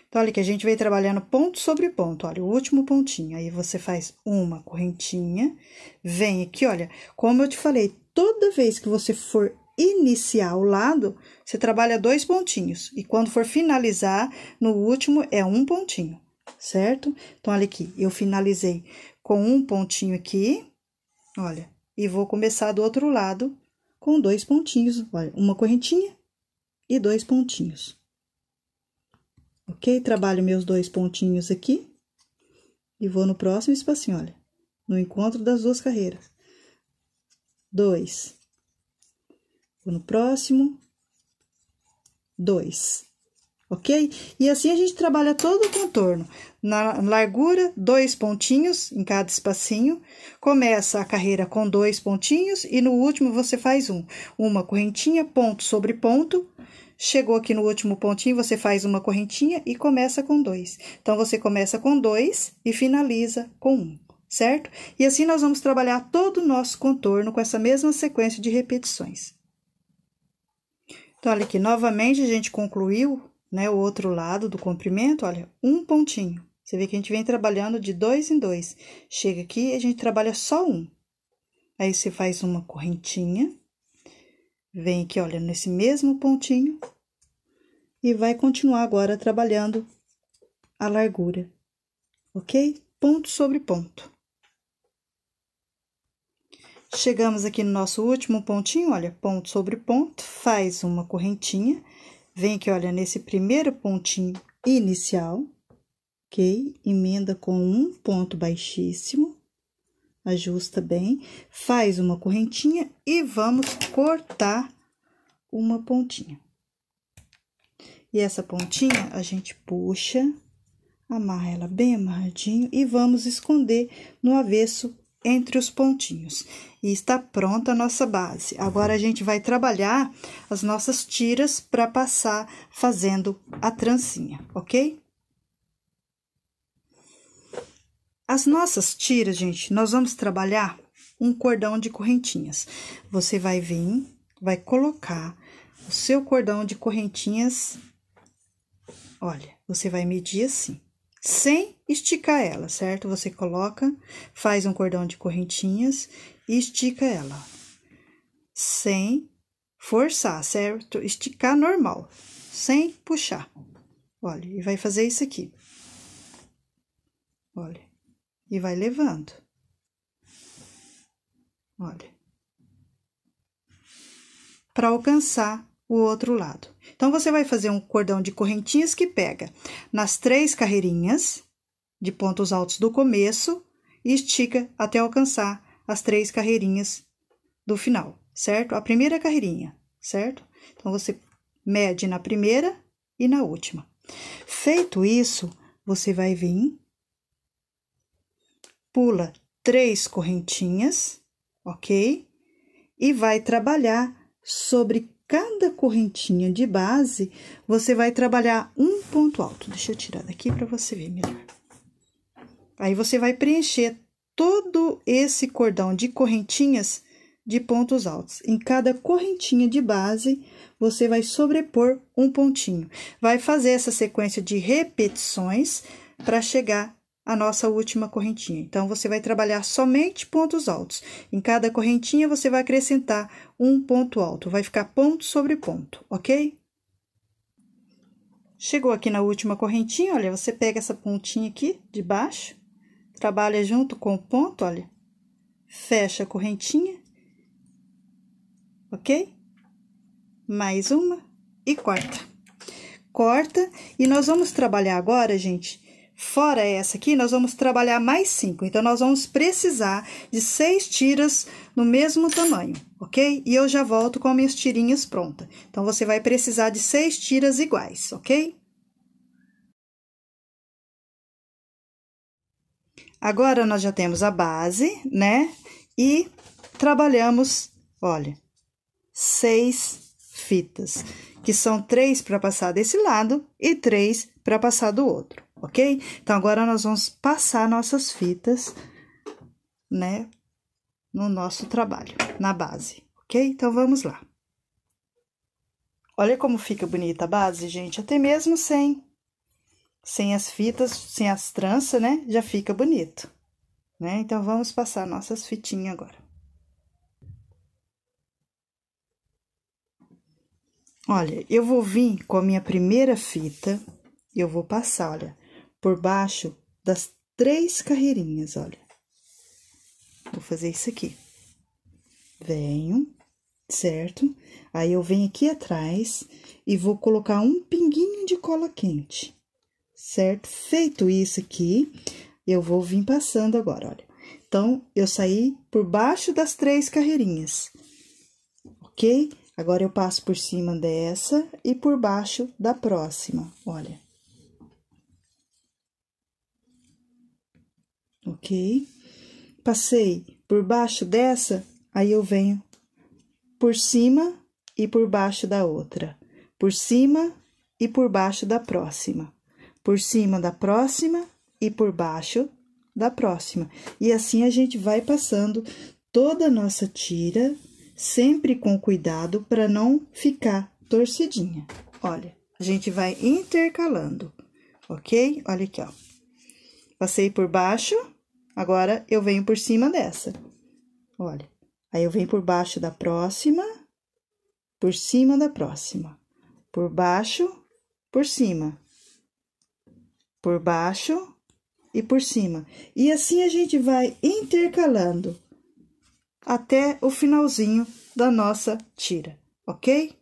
Então, olha que a gente vem trabalhando ponto sobre ponto, olha, o último pontinho. Aí, você faz uma correntinha, vem aqui, olha, como eu te falei, toda vez que você for iniciar o lado, você trabalha dois pontinhos. E quando for finalizar, no último é um pontinho certo? Então, olha aqui, eu finalizei com um pontinho aqui, olha, e vou começar do outro lado com dois pontinhos, olha, uma correntinha e dois pontinhos. Ok? Trabalho meus dois pontinhos aqui e vou no próximo espacinho, olha, no encontro das duas carreiras. Dois. Vou no próximo. Dois ok? E assim a gente trabalha todo o contorno. Na largura, dois pontinhos em cada espacinho. Começa a carreira com dois pontinhos e no último você faz um. Uma correntinha, ponto sobre ponto. Chegou aqui no último pontinho, você faz uma correntinha e começa com dois. Então, você começa com dois e finaliza com um, certo? E assim nós vamos trabalhar todo o nosso contorno com essa mesma sequência de repetições. Então, olha aqui, novamente a gente concluiu né, o outro lado do comprimento, olha, um pontinho. Você vê que a gente vem trabalhando de dois em dois. Chega aqui, a gente trabalha só um. Aí você faz uma correntinha, vem aqui, olha, nesse mesmo pontinho, e vai continuar agora trabalhando a largura, ok? Ponto sobre ponto. Chegamos aqui no nosso último pontinho, olha, ponto sobre ponto, faz uma correntinha Vem que olha nesse primeiro pontinho inicial, ok? Emenda com um ponto baixíssimo, ajusta bem, faz uma correntinha e vamos cortar uma pontinha. E essa pontinha a gente puxa, amarra ela bem amarradinho e vamos esconder no avesso entre os pontinhos. E está pronta a nossa base. Agora a gente vai trabalhar as nossas tiras para passar fazendo a trancinha, ok? As nossas tiras, gente, nós vamos trabalhar um cordão de correntinhas. Você vai vir, vai colocar o seu cordão de correntinhas. Olha, você vai medir assim sem esticar ela, certo? Você coloca, faz um cordão de correntinhas e estica ela, sem forçar, certo? Esticar normal, sem puxar. Olha, e vai fazer isso aqui. Olha, e vai levando. Olha. Para alcançar o outro lado. Então, você vai fazer um cordão de correntinhas que pega nas três carreirinhas de pontos altos do começo e estica até alcançar as três carreirinhas do final, certo? A primeira carreirinha, certo? Então, você mede na primeira e na última. Feito isso, você vai vir, pula três correntinhas, ok? E vai trabalhar sobre cada correntinha de base, você vai trabalhar um ponto alto. Deixa eu tirar daqui para você ver melhor. Aí você vai preencher todo esse cordão de correntinhas de pontos altos. Em cada correntinha de base, você vai sobrepor um pontinho. Vai fazer essa sequência de repetições para chegar a nossa última correntinha. Então, você vai trabalhar somente pontos altos. Em cada correntinha, você vai acrescentar um ponto alto. Vai ficar ponto sobre ponto, ok? Chegou aqui na última correntinha, olha, você pega essa pontinha aqui de baixo, trabalha junto com o ponto, olha, fecha a correntinha, ok? Mais uma e corta. Corta, e nós vamos trabalhar agora, gente, Fora essa aqui, nós vamos trabalhar mais cinco. Então, nós vamos precisar de seis tiras no mesmo tamanho, ok? E eu já volto com minhas tirinhas prontas. Então, você vai precisar de seis tiras iguais, ok? Agora, nós já temos a base, né? E trabalhamos, olha, seis fitas, que são três para passar desse lado e três para passar do outro ok? Então, agora nós vamos passar nossas fitas, né, no nosso trabalho, na base, ok? Então, vamos lá. Olha como fica bonita a base, gente, até mesmo sem, sem as fitas, sem as tranças, né, já fica bonito, né? Então, vamos passar nossas fitinhas agora. Olha, eu vou vir com a minha primeira fita, eu vou passar, olha, por baixo das três carreirinhas, olha. Vou fazer isso aqui. Venho, certo? Aí, eu venho aqui atrás e vou colocar um pinguinho de cola quente, certo? Feito isso aqui, eu vou vir passando agora, olha. Então, eu saí por baixo das três carreirinhas, ok? Agora, eu passo por cima dessa e por baixo da próxima, olha. ok? Passei por baixo dessa, aí eu venho por cima e por baixo da outra, por cima e por baixo da próxima, por cima da próxima e por baixo da próxima. E assim a gente vai passando toda a nossa tira, sempre com cuidado para não ficar torcidinha. Olha, a gente vai intercalando, ok? Olha aqui, ó. Passei por baixo Agora eu venho por cima dessa. Olha, aí eu venho por baixo da próxima, por cima da próxima. Por baixo, por cima. Por baixo e por cima. E assim a gente vai intercalando até o finalzinho da nossa tira, ok?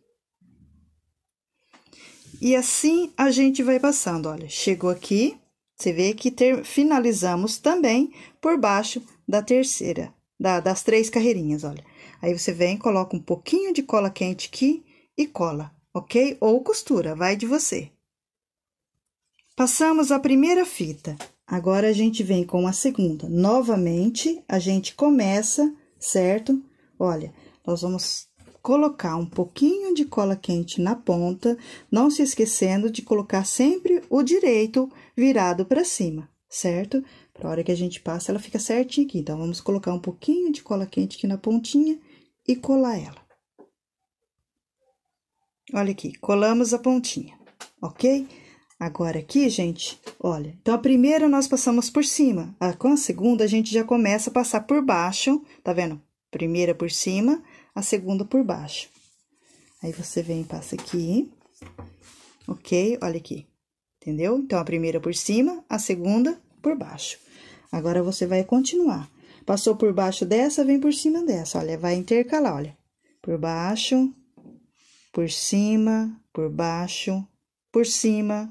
E assim a gente vai passando. Olha, chegou aqui, você vê que ter, finalizamos também por baixo da terceira, da, das três carreirinhas, olha. Aí você vem, coloca um pouquinho de cola quente aqui e cola, ok? Ou costura, vai de você. Passamos a primeira fita. Agora, a gente vem com a segunda. Novamente, a gente começa, certo? Olha, nós vamos colocar um pouquinho de cola quente na ponta, não se esquecendo de colocar sempre o direito virado para cima, certo? Para a hora que a gente passa, ela fica certinha aqui. Então, vamos colocar um pouquinho de cola quente aqui na pontinha e colar ela. Olha aqui, colamos a pontinha, ok? Agora aqui, gente, olha, então a primeira nós passamos por cima, a, ah, com a segunda a gente já começa a passar por baixo, tá vendo? Primeira por cima, a segunda por baixo. Aí, você vem e passa aqui, ok? Olha aqui, entendeu? Então, a primeira por cima, a segunda por baixo. Agora, você vai continuar. Passou por baixo dessa, vem por cima dessa. Olha, vai intercalar, olha. Por baixo, por cima, por baixo, por cima,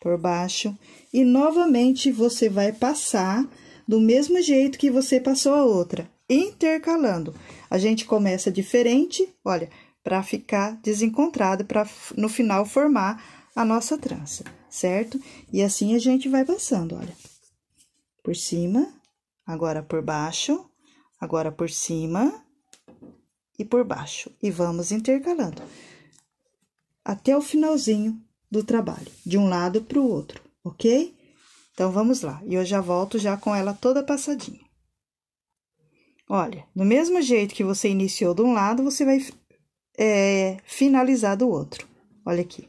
por baixo. E novamente, você vai passar do mesmo jeito que você passou a outra, intercalando. A gente começa diferente, olha, para ficar desencontrado, para no final formar a nossa trança certo? E assim a gente vai passando, olha. Por cima, agora por baixo, agora por cima e por baixo. E vamos intercalando até o finalzinho do trabalho, de um lado para o outro, ok? Então, vamos lá. E eu já volto já com ela toda passadinha. Olha, do mesmo jeito que você iniciou de um lado, você vai é, finalizar do outro. Olha aqui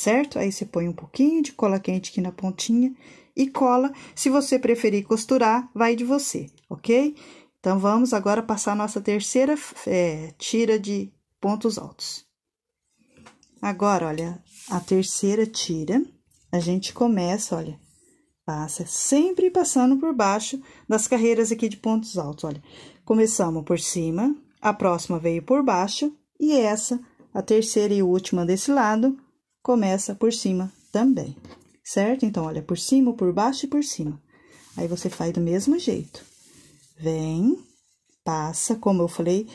certo? Aí você põe um pouquinho de cola quente aqui na pontinha e cola. Se você preferir costurar, vai de você, ok? Então, vamos agora passar a nossa terceira é, tira de pontos altos. Agora, olha, a terceira tira, a gente começa, olha, passa sempre passando por baixo das carreiras aqui de pontos altos, olha. Começamos por cima, a próxima veio por baixo e essa, a terceira e última desse lado, começa por cima também, certo? Então, olha, por cima, por baixo e por cima. Aí você faz do mesmo jeito. Vem, passa, como eu falei,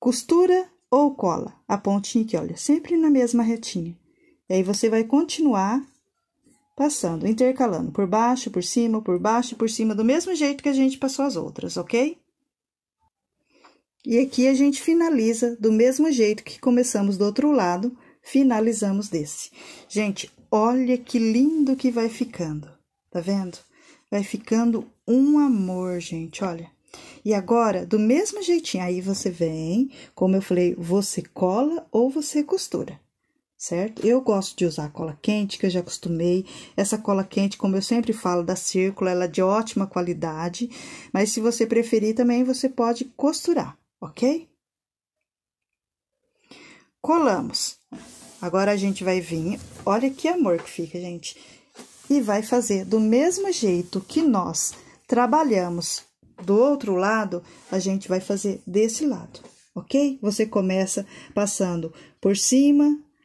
costura ou cola a pontinha que olha, sempre na mesma retinha. E aí você vai continuar passando, intercalando por baixo, por cima, por baixo, por cima, do mesmo jeito que a gente passou as outras, ok? E aqui a gente finaliza do mesmo jeito que começamos do outro lado, finalizamos desse. Gente, olha que lindo que vai ficando, tá vendo? Vai ficando um amor, gente, olha. E agora, do mesmo jeitinho, aí você vem, como eu falei, você cola ou você costura, certo? Eu gosto de usar cola quente, que eu já acostumei. Essa cola quente, como eu sempre falo, da Círculo, ela é de ótima qualidade. Mas se você preferir também, você pode costurar, ok? Colamos. Agora, a gente vai vir, olha que amor que fica, gente. E vai fazer do mesmo jeito que nós trabalhamos do outro lado, a gente vai fazer desse lado, ok? Você começa passando por cima,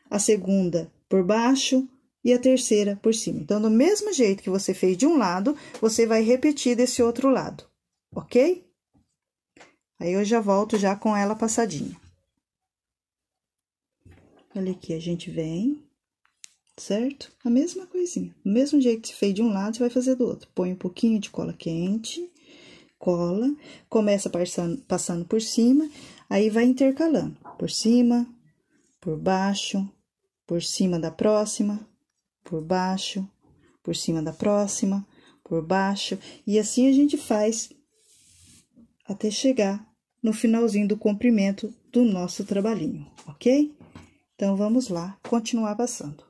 a segunda por baixo e a terceira por cima. Então, do mesmo jeito que você fez de um lado, você vai repetir desse outro lado, ok? Aí eu já volto já com ela passadinha. Olha aqui, a gente vem, certo? A mesma coisinha. Do mesmo jeito que você fez de um lado, você vai fazer do outro. Põe um pouquinho de cola quente, cola, começa passando, passando por cima, aí vai intercalando. Por cima, por baixo, por cima da próxima, por baixo, por cima da próxima, por baixo. E assim a gente faz até chegar no finalzinho do comprimento do nosso trabalhinho, ok? Então vamos lá, continuar passando.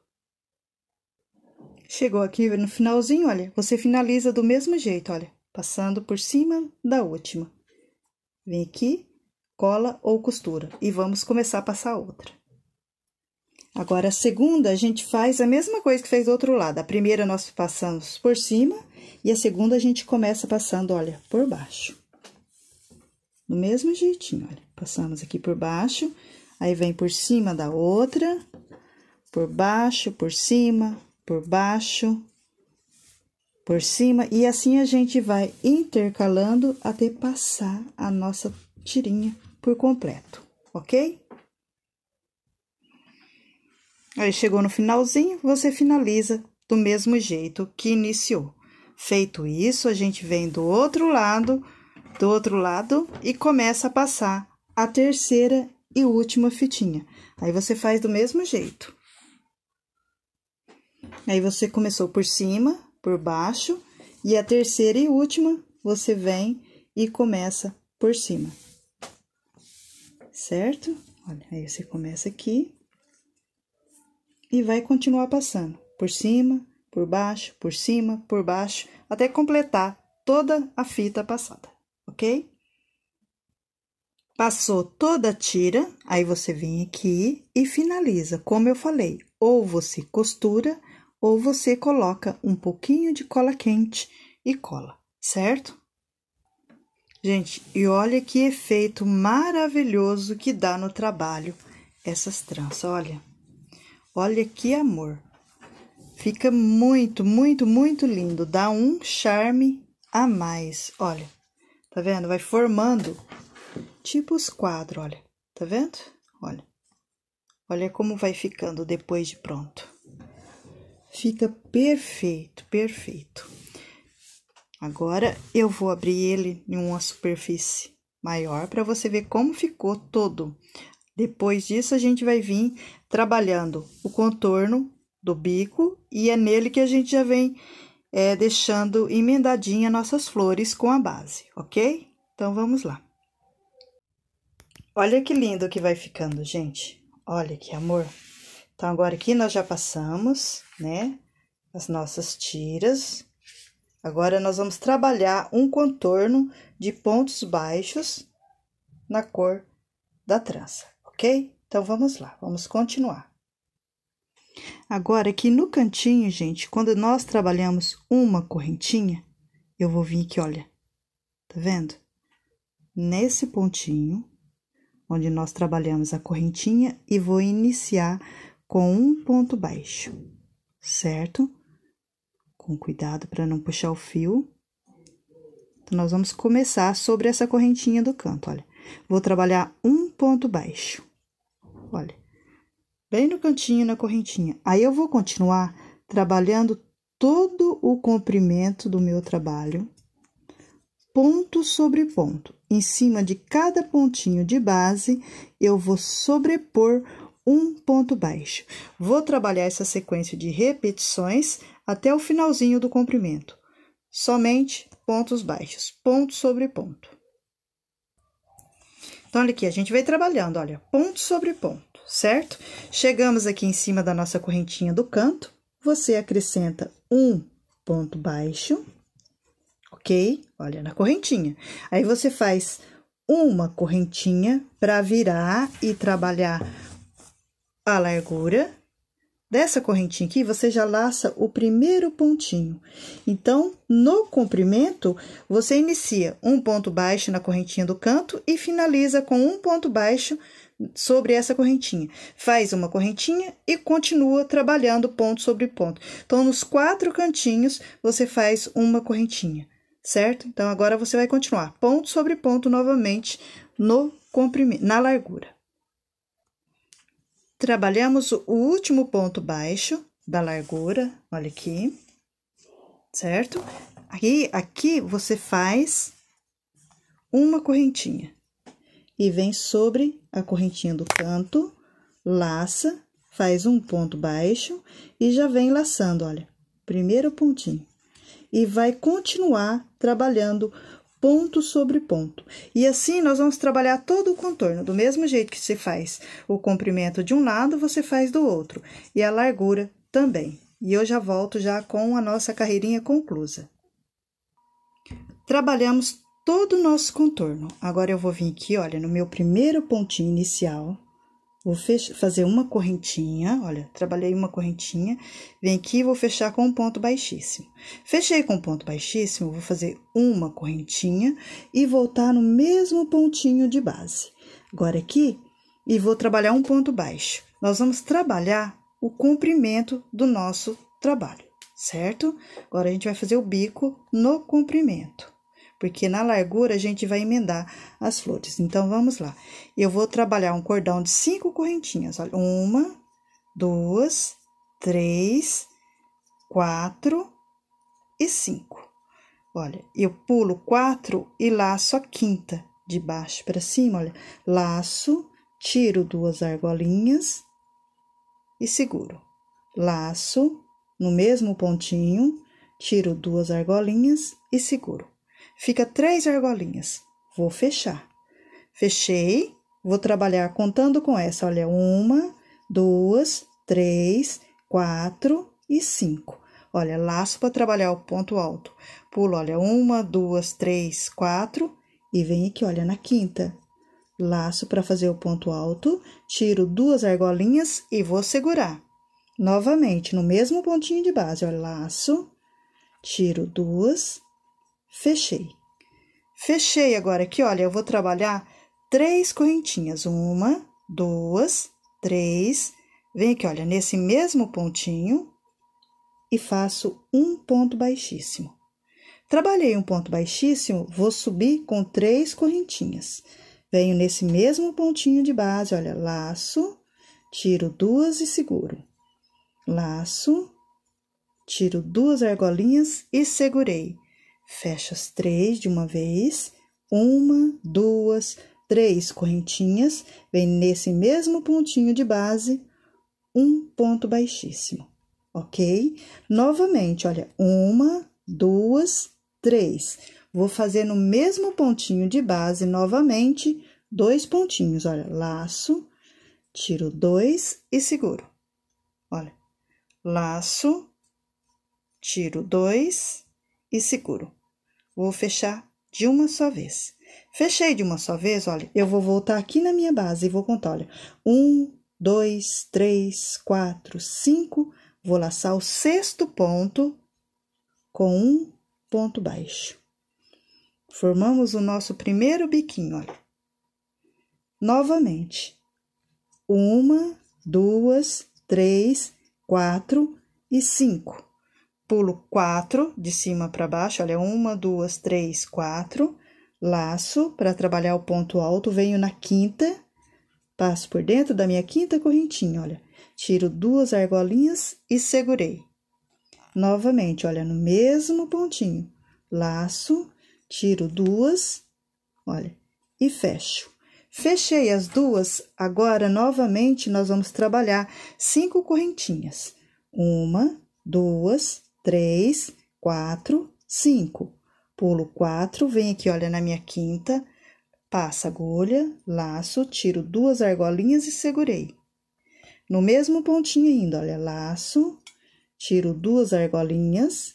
Chegou aqui no finalzinho, olha, você finaliza do mesmo jeito, olha, passando por cima da última. Vem aqui, cola ou costura e vamos começar a passar outra. Agora, a segunda, a gente faz a mesma coisa que fez do outro lado. A primeira nós passamos por cima e a segunda a gente começa passando, olha, por baixo. Do mesmo jeitinho, olha. Passamos aqui por baixo, Aí vem por cima da outra, por baixo, por cima, por baixo, por cima. E assim a gente vai intercalando até passar a nossa tirinha por completo, ok? Aí chegou no finalzinho, você finaliza do mesmo jeito que iniciou. Feito isso, a gente vem do outro lado, do outro lado e começa a passar a terceira e última fitinha. Aí, você faz do mesmo jeito. Aí, você começou por cima, por baixo, e a terceira e última, você vem e começa por cima. Certo? Olha, aí você começa aqui e vai continuar passando por cima, por baixo, por cima, por baixo, até completar toda a fita passada, ok? Passou toda a tira, aí você vem aqui e finaliza. Como eu falei, ou você costura ou você coloca um pouquinho de cola quente e cola, certo? Gente, e olha que efeito maravilhoso que dá no trabalho essas tranças, olha. Olha que amor. Fica muito, muito, muito lindo. Dá um charme a mais, olha. Tá vendo? Vai formando tipos quadro, olha. Tá vendo? Olha. Olha como vai ficando depois de pronto. Fica perfeito, perfeito. Agora eu vou abrir ele em uma superfície maior para você ver como ficou todo. Depois disso a gente vai vir trabalhando o contorno do bico e é nele que a gente já vem é, deixando emendadinha nossas flores com a base, ok? Então vamos lá. Olha que lindo que vai ficando, gente. Olha que amor. Então, agora aqui nós já passamos, né? As nossas tiras. Agora, nós vamos trabalhar um contorno de pontos baixos na cor da trança, ok? Então, vamos lá, vamos continuar. Agora, aqui no cantinho, gente, quando nós trabalhamos uma correntinha, eu vou vir aqui, olha, tá vendo? Nesse pontinho, onde nós trabalhamos a correntinha e vou iniciar com um ponto baixo, certo? Com cuidado para não puxar o fio. Então, nós vamos começar sobre essa correntinha do canto, olha. Vou trabalhar um ponto baixo, olha, bem no cantinho na correntinha. Aí, eu vou continuar trabalhando todo o comprimento do meu trabalho, ponto sobre ponto. Em cima de cada pontinho de base, eu vou sobrepor um ponto baixo. Vou trabalhar essa sequência de repetições até o finalzinho do comprimento. Somente pontos baixos, ponto sobre ponto. Então, olha aqui, a gente vai trabalhando, olha, ponto sobre ponto, certo? Chegamos aqui em cima da nossa correntinha do canto, você acrescenta um ponto baixo ok? Olha, na correntinha. Aí você faz uma correntinha para virar e trabalhar a largura. Dessa correntinha aqui, você já laça o primeiro pontinho. Então, no comprimento, você inicia um ponto baixo na correntinha do canto e finaliza com um ponto baixo sobre essa correntinha. Faz uma correntinha e continua trabalhando ponto sobre ponto. Então, nos quatro cantinhos, você faz uma correntinha certo? Então, agora você vai continuar ponto sobre ponto novamente no comprimento, na largura. Trabalhamos o último ponto baixo da largura, olha aqui, certo? Aí, aqui você faz uma correntinha e vem sobre a correntinha do canto, laça, faz um ponto baixo e já vem laçando, olha, primeiro pontinho e vai continuar trabalhando ponto sobre ponto. E assim nós vamos trabalhar todo o contorno, do mesmo jeito que se faz o comprimento de um lado, você faz do outro, e a largura também. E eu já volto já com a nossa carreirinha conclusa. Trabalhamos todo o nosso contorno. Agora eu vou vir aqui, olha, no meu primeiro pontinho inicial, Vou fazer uma correntinha, olha, trabalhei uma correntinha, vem aqui e vou fechar com um ponto baixíssimo. Fechei com um ponto baixíssimo, vou fazer uma correntinha e voltar no mesmo pontinho de base. Agora aqui, e vou trabalhar um ponto baixo. Nós vamos trabalhar o comprimento do nosso trabalho, certo? Agora a gente vai fazer o bico no comprimento porque na largura a gente vai emendar as flores. Então, vamos lá. Eu vou trabalhar um cordão de cinco correntinhas, olha, uma, duas, três, quatro e cinco. Olha, eu pulo quatro e laço a quinta de baixo para cima, olha, laço, tiro duas argolinhas e seguro. Laço no mesmo pontinho, tiro duas argolinhas e seguro. Fica três argolinhas. Vou fechar. Fechei, vou trabalhar contando com essa. Olha, uma, duas, três, quatro e cinco. Olha, laço para trabalhar o ponto alto. Pulo, olha, uma, duas, três, quatro e vem aqui, olha, na quinta. Laço para fazer o ponto alto, tiro duas argolinhas e vou segurar. Novamente, no mesmo pontinho de base, olha, laço, tiro duas, Fechei. Fechei agora aqui, olha, eu vou trabalhar três correntinhas. Uma, duas, três. Vem aqui, olha, nesse mesmo pontinho e faço um ponto baixíssimo. Trabalhei um ponto baixíssimo, vou subir com três correntinhas. Venho nesse mesmo pontinho de base, olha, laço, tiro duas e seguro. Laço, tiro duas argolinhas e segurei fecha as três de uma vez, uma, duas, três correntinhas, vem nesse mesmo pontinho de base, um ponto baixíssimo, ok? Novamente, olha, uma, duas, três. Vou fazer no mesmo pontinho de base novamente, dois pontinhos, olha, laço, tiro dois e seguro. Olha, laço, tiro dois e seguro. Vou fechar de uma só vez. Fechei de uma só vez, olha, eu vou voltar aqui na minha base e vou contar, olha. Um, dois, três, quatro, cinco. Vou laçar o sexto ponto com um ponto baixo. Formamos o nosso primeiro biquinho, olha. Novamente. Uma, duas, três, quatro e cinco pulo quatro de cima para baixo, olha, uma, duas, três, quatro, laço para trabalhar o ponto alto, venho na quinta, passo por dentro da minha quinta correntinha, olha, tiro duas argolinhas e segurei. Novamente, olha, no mesmo pontinho, laço, tiro duas, olha, e fecho. Fechei as duas, agora novamente nós vamos trabalhar cinco correntinhas. Uma, duas, três, quatro, cinco. Pulo quatro, vem aqui, olha, na minha quinta, passa agulha, laço, tiro duas argolinhas e segurei. No mesmo pontinho ainda, olha, laço, tiro duas argolinhas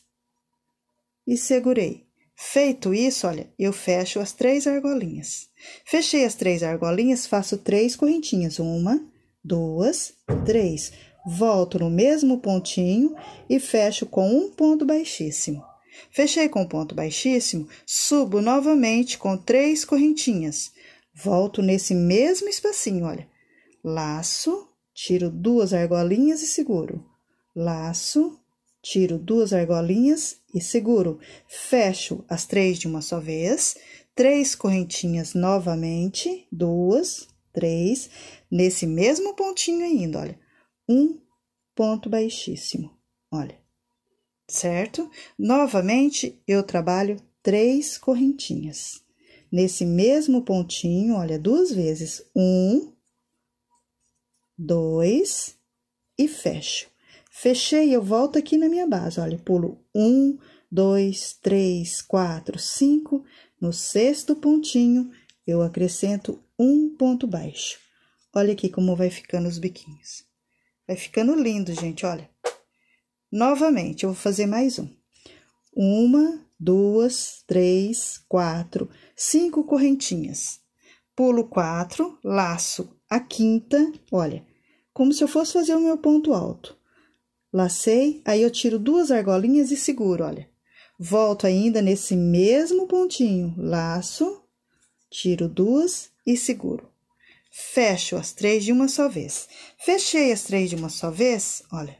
e segurei. Feito isso, olha, eu fecho as três argolinhas. Fechei as três argolinhas, faço três correntinhas. Uma, duas, três. Volto no mesmo pontinho e fecho com um ponto baixíssimo. Fechei com um ponto baixíssimo, subo novamente com três correntinhas. Volto nesse mesmo espacinho, olha. Laço, tiro duas argolinhas e seguro. Laço, tiro duas argolinhas e seguro. Fecho as três de uma só vez, três correntinhas novamente, duas, três, nesse mesmo pontinho ainda, olha um ponto baixíssimo. Olha, certo? Novamente, eu trabalho três correntinhas. Nesse mesmo pontinho, olha, duas vezes. Um, dois e fecho. Fechei, eu volto aqui na minha base, olha, pulo um, dois, três, quatro, cinco. No sexto pontinho, eu acrescento um ponto baixo. Olha aqui como vai ficando os biquinhos. Vai ficando lindo, gente, olha. Novamente, eu vou fazer mais um. Uma, duas, três, quatro, cinco correntinhas. Pulo quatro, laço a quinta, olha, como se eu fosse fazer o meu ponto alto. Lacei, aí eu tiro duas argolinhas e seguro, olha. Volto ainda nesse mesmo pontinho, laço, tiro duas e seguro fecho as três de uma só vez. Fechei as três de uma só vez, olha.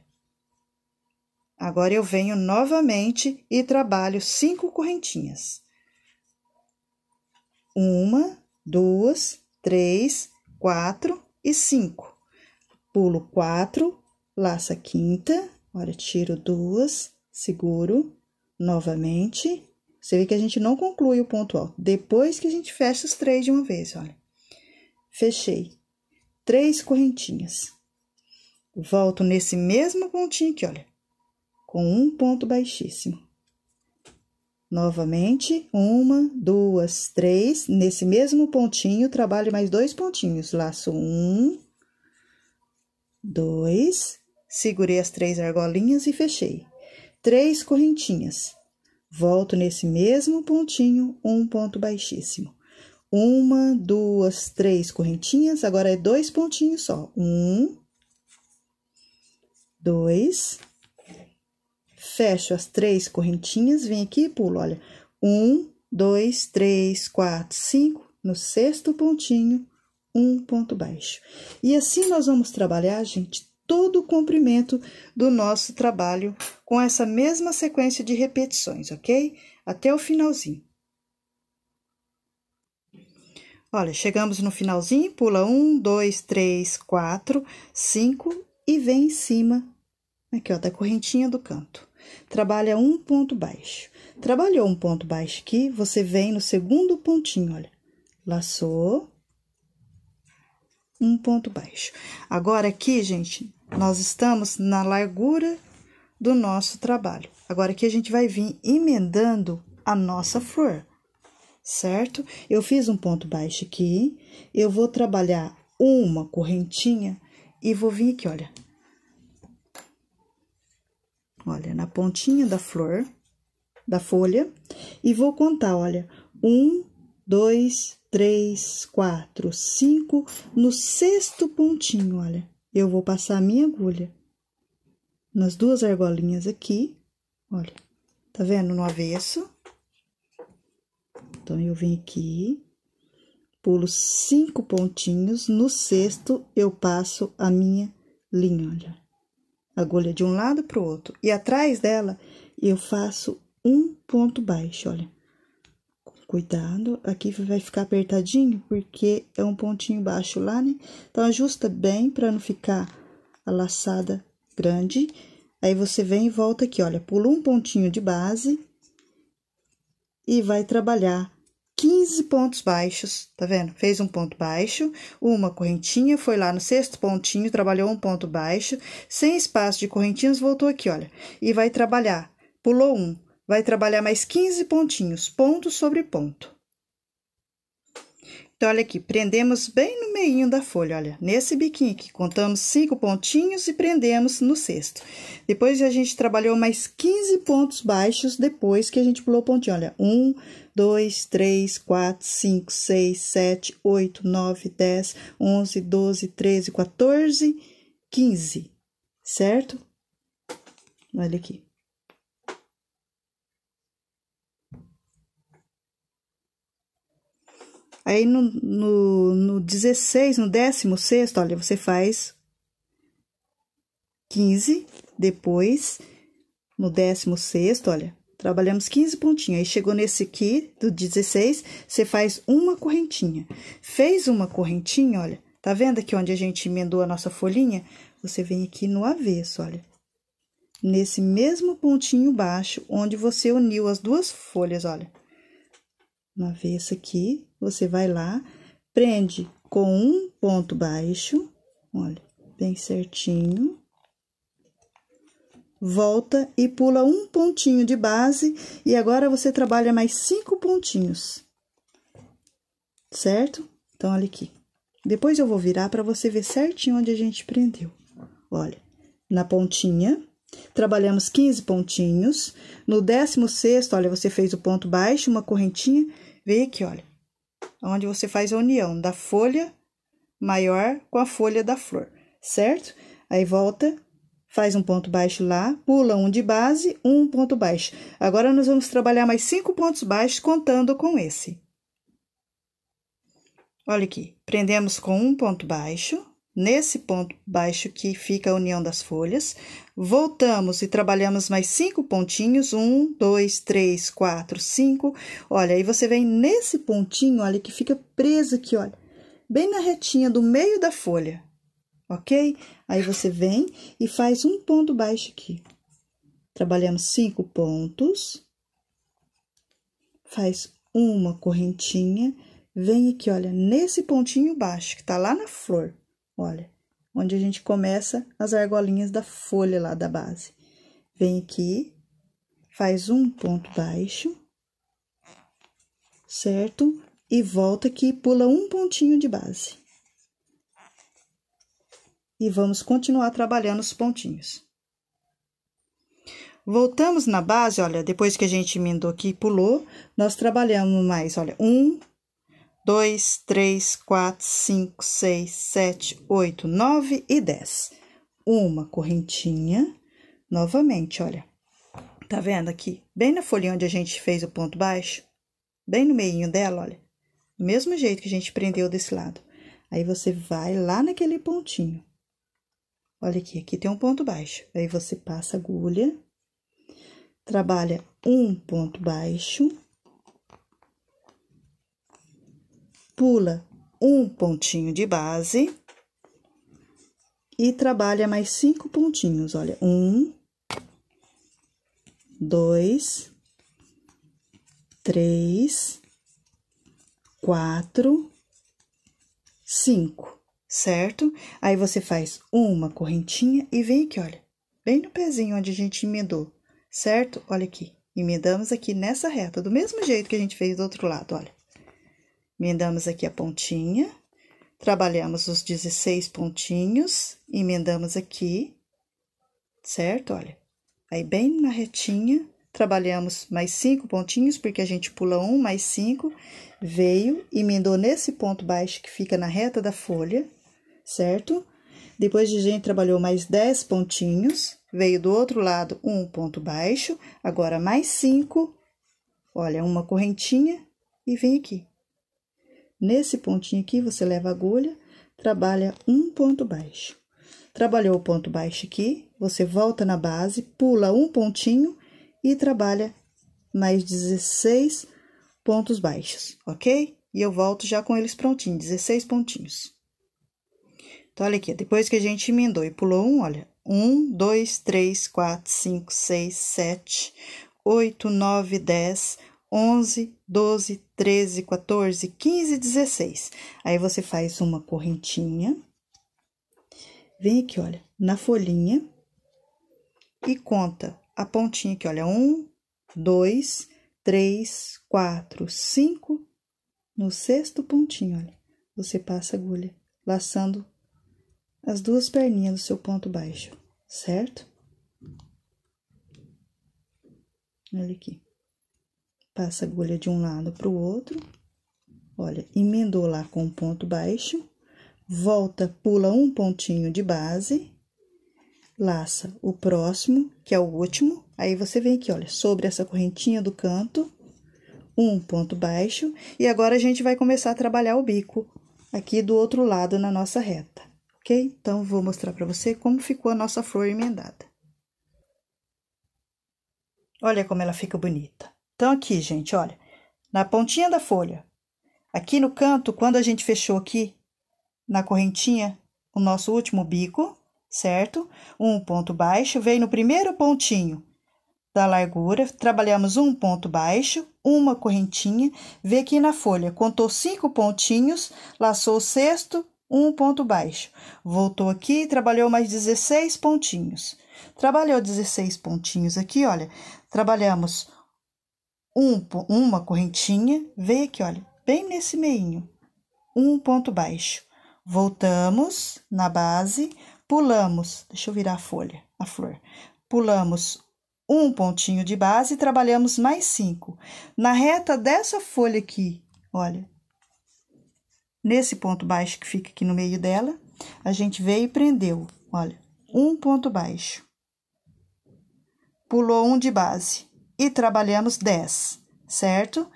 Agora eu venho novamente e trabalho cinco correntinhas. Uma, duas, três, quatro e cinco. Pulo quatro, laço a quinta, olha, tiro duas, seguro, novamente. Você vê que a gente não conclui o ponto alto, depois que a gente fecha os três de uma vez, olha fechei três correntinhas. Volto nesse mesmo pontinho aqui, olha, com um ponto baixíssimo. Novamente, uma, duas, três, nesse mesmo pontinho, trabalho mais dois pontinhos. Laço um, dois, segurei as três argolinhas e fechei. Três correntinhas. Volto nesse mesmo pontinho, um ponto baixíssimo. Uma, duas, três correntinhas. Agora é dois pontinhos só. Um, dois. Fecho as três correntinhas, vem aqui e pulo, olha. Um, dois, três, quatro, cinco. No sexto pontinho, um ponto baixo. E assim nós vamos trabalhar, gente, todo o comprimento do nosso trabalho com essa mesma sequência de repetições, ok? Até o finalzinho. Olha, chegamos no finalzinho, pula um, dois, três, quatro, cinco e vem em cima, aqui ó, da correntinha do canto. Trabalha um ponto baixo. Trabalhou um ponto baixo aqui, você vem no segundo pontinho, olha. Laçou. Um ponto baixo. Agora aqui, gente, nós estamos na largura do nosso trabalho. Agora aqui a gente vai vir emendando a nossa flor certo? Eu fiz um ponto baixo aqui, eu vou trabalhar uma correntinha e vou vir aqui, olha. Olha, na pontinha da flor, da folha, e vou contar, olha, um, dois, três, quatro, cinco, no sexto pontinho, olha. Eu vou passar a minha agulha nas duas argolinhas aqui, olha, tá vendo? No avesso então, eu venho aqui, pulo cinco pontinhos, no sexto eu passo a minha linha, olha. Agulha de um lado para o outro. E atrás dela, eu faço um ponto baixo, olha. Cuidado, aqui vai ficar apertadinho, porque é um pontinho baixo lá, né? Então, ajusta bem para não ficar a laçada grande. Aí, você vem e volta aqui, olha, pula um pontinho de base e vai trabalhar 15 pontos baixos, tá vendo? Fez um ponto baixo, uma correntinha, foi lá no sexto pontinho, trabalhou um ponto baixo, sem espaço de correntinhas, voltou aqui, olha, e vai trabalhar. Pulou um, vai trabalhar mais 15 pontinhos, ponto sobre ponto. Então, olha aqui, prendemos bem no meinho da folha, olha, nesse biquinho aqui. Contamos cinco pontinhos e prendemos no sexto. Depois, a gente trabalhou mais 15 pontos baixos depois que a gente pulou o pontinho, olha. Um, dois, três, quatro, cinco, seis, sete, oito, nove, dez, onze, doze, treze, quatorze, quinze, certo? Olha aqui. Aí no, no, no 16, no 16, olha, você faz 15, depois no 16, olha, trabalhamos 15 pontinhos. Aí chegou nesse aqui do 16, você faz uma correntinha. Fez uma correntinha, olha, tá vendo aqui onde a gente emendou a nossa folhinha? Você vem aqui no avesso, olha. Nesse mesmo pontinho baixo, onde você uniu as duas folhas, olha no avesso aqui, você vai lá, prende com um ponto baixo, olha, bem certinho. Volta e pula um pontinho de base e agora você trabalha mais cinco pontinhos. Certo? Então, olha aqui. Depois eu vou virar para você ver certinho onde a gente prendeu. Olha, na pontinha, trabalhamos 15 pontinhos. No décimo sexto olha, você fez o ponto baixo, uma correntinha Veio aqui, olha, onde você faz a união da folha maior com a folha da flor, certo? Aí volta, faz um ponto baixo lá, pula um de base, um ponto baixo. Agora nós vamos trabalhar mais cinco pontos baixos contando com esse. Olha aqui, prendemos com um ponto baixo, Nesse ponto baixo que fica a união das folhas, voltamos e trabalhamos mais cinco pontinhos. Um, dois, três, quatro, cinco. Olha, aí você vem nesse pontinho, olha, que fica preso aqui, olha, bem na retinha do meio da folha, ok? Aí você vem e faz um ponto baixo aqui. Trabalhamos cinco pontos, faz uma correntinha, vem aqui, olha, nesse pontinho baixo que tá lá na flor Olha, onde a gente começa as argolinhas da folha lá da base. Vem aqui, faz um ponto baixo, certo? E volta aqui, pula um pontinho de base. E vamos continuar trabalhando os pontinhos. Voltamos na base, olha, depois que a gente emendou aqui e pulou, nós trabalhamos mais, olha, um, 2, 3, 4, 5, 6, 7, 8, 9 e 10. Uma correntinha, novamente, olha. Tá vendo aqui? Bem na folhinha onde a gente fez o ponto baixo, bem no meinho dela, olha. Do mesmo jeito que a gente prendeu desse lado. Aí você vai lá naquele pontinho. Olha aqui, aqui tem um ponto baixo. Aí você passa a agulha, trabalha um ponto baixo pula um pontinho de base e trabalha mais cinco pontinhos. Olha, um, dois, três, quatro, cinco, certo? Aí você faz uma correntinha e vem aqui, olha, bem no pezinho onde a gente emendou, certo? Olha aqui, emendamos aqui nessa reta, do mesmo jeito que a gente fez do outro lado, olha. Emendamos aqui a pontinha, trabalhamos os 16 pontinhos, emendamos aqui, certo? Olha, aí bem na retinha, trabalhamos mais cinco pontinhos, porque a gente pula um, mais cinco, veio, emendou nesse ponto baixo que fica na reta da folha, certo? Depois a gente trabalhou mais 10 pontinhos, veio do outro lado um ponto baixo, agora mais cinco, olha, uma correntinha e vem aqui. Nesse pontinho aqui, você leva a agulha, trabalha um ponto baixo. Trabalhou o ponto baixo aqui, você volta na base, pula um pontinho e trabalha mais 16 pontos baixos, ok? E eu volto já com eles prontinhos, 16 pontinhos. Então, olha aqui, depois que a gente emendou e pulou um, olha, um, dois, três, quatro, cinco, seis, sete, oito, nove, dez, 11, 12, 13, 14, 15, 16. Aí você faz uma correntinha. Vem aqui, olha, na folhinha e conta a pontinha aqui, olha, um, dois, três, quatro, cinco. No sexto pontinho, olha, você passa a agulha, laçando as duas perninhas do seu ponto baixo, certo? Olha aqui passa a agulha de um lado para o outro, olha, emendou lá com um ponto baixo, volta, pula um pontinho de base, laça o próximo, que é o último, aí você vem aqui, olha, sobre essa correntinha do canto, um ponto baixo, e agora a gente vai começar a trabalhar o bico aqui do outro lado na nossa reta, ok? Então, vou mostrar para você como ficou a nossa flor emendada. Olha como ela fica bonita. Então, aqui, gente, olha, na pontinha da folha, aqui no canto, quando a gente fechou aqui na correntinha, o nosso último bico, certo? Um ponto baixo, veio no primeiro pontinho da largura, trabalhamos um ponto baixo, uma correntinha, vê aqui na folha, contou cinco pontinhos, laçou o sexto, um ponto baixo. Voltou aqui, e trabalhou mais 16 pontinhos. Trabalhou 16 pontinhos aqui, olha, trabalhamos um, uma correntinha, veio aqui, olha, bem nesse meinho, um ponto baixo. Voltamos na base, pulamos, deixa eu virar a folha, a flor. Pulamos um pontinho de base e trabalhamos mais cinco. Na reta dessa folha aqui, olha, nesse ponto baixo que fica aqui no meio dela, a gente veio e prendeu, olha, um ponto baixo. Pulou um de base, e trabalhamos 10, certo?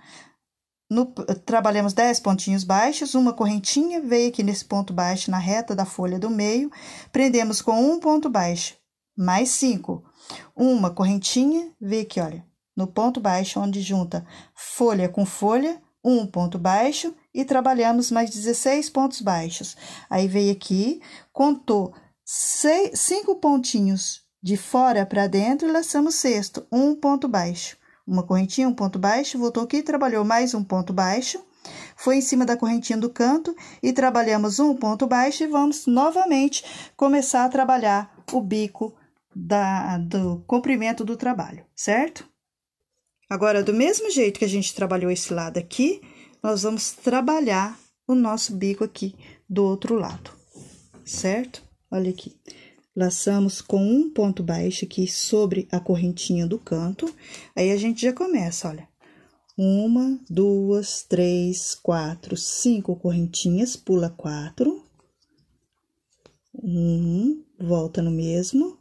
No, trabalhamos 10 pontinhos baixos, uma correntinha, veio aqui nesse ponto baixo, na reta da folha do meio, prendemos com um ponto baixo, mais 5. Uma correntinha, veio aqui, olha, no ponto baixo, onde junta folha com folha, um ponto baixo e trabalhamos mais 16 pontos baixos. Aí veio aqui, contou seis, cinco pontinhos de fora para dentro e laçamos sexto, um ponto baixo. Uma correntinha, um ponto baixo, voltou aqui, trabalhou mais um ponto baixo. Foi em cima da correntinha do canto e trabalhamos um ponto baixo e vamos novamente começar a trabalhar o bico da, do comprimento do trabalho, certo? Agora, do mesmo jeito que a gente trabalhou esse lado aqui, nós vamos trabalhar o nosso bico aqui do outro lado, certo? Olha aqui laçamos com um ponto baixo aqui sobre a correntinha do canto. Aí a gente já começa, olha. Uma, duas, três, quatro, cinco correntinhas, pula quatro. Um, volta no mesmo.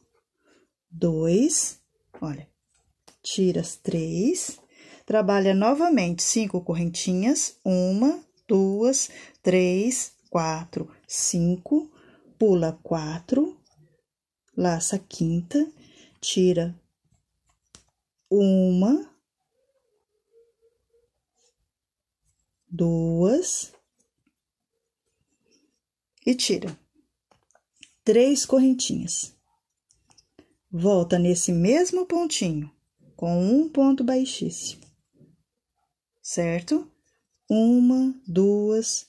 Dois, olha, tira as três. Trabalha novamente cinco correntinhas. Uma, duas, três, quatro, cinco. Pula quatro laça a quinta, tira uma, duas e tira três correntinhas. Volta nesse mesmo pontinho com um ponto baixíssimo, certo? Uma, duas,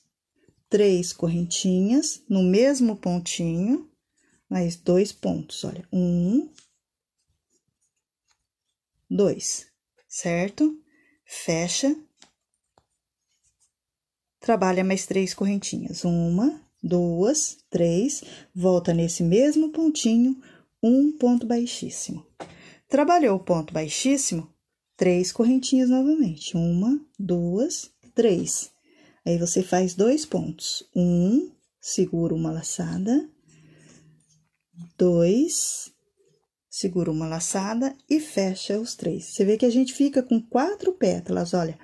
três correntinhas no mesmo pontinho mais dois pontos, olha, um, dois, certo? Fecha, trabalha mais três correntinhas, uma, duas, três, volta nesse mesmo pontinho, um ponto baixíssimo. Trabalhou o ponto baixíssimo, três correntinhas novamente, uma, duas, três. Aí você faz dois pontos, um, segura uma laçada, dois, segura uma laçada e fecha os três. Você vê que a gente fica com quatro pétalas, olha,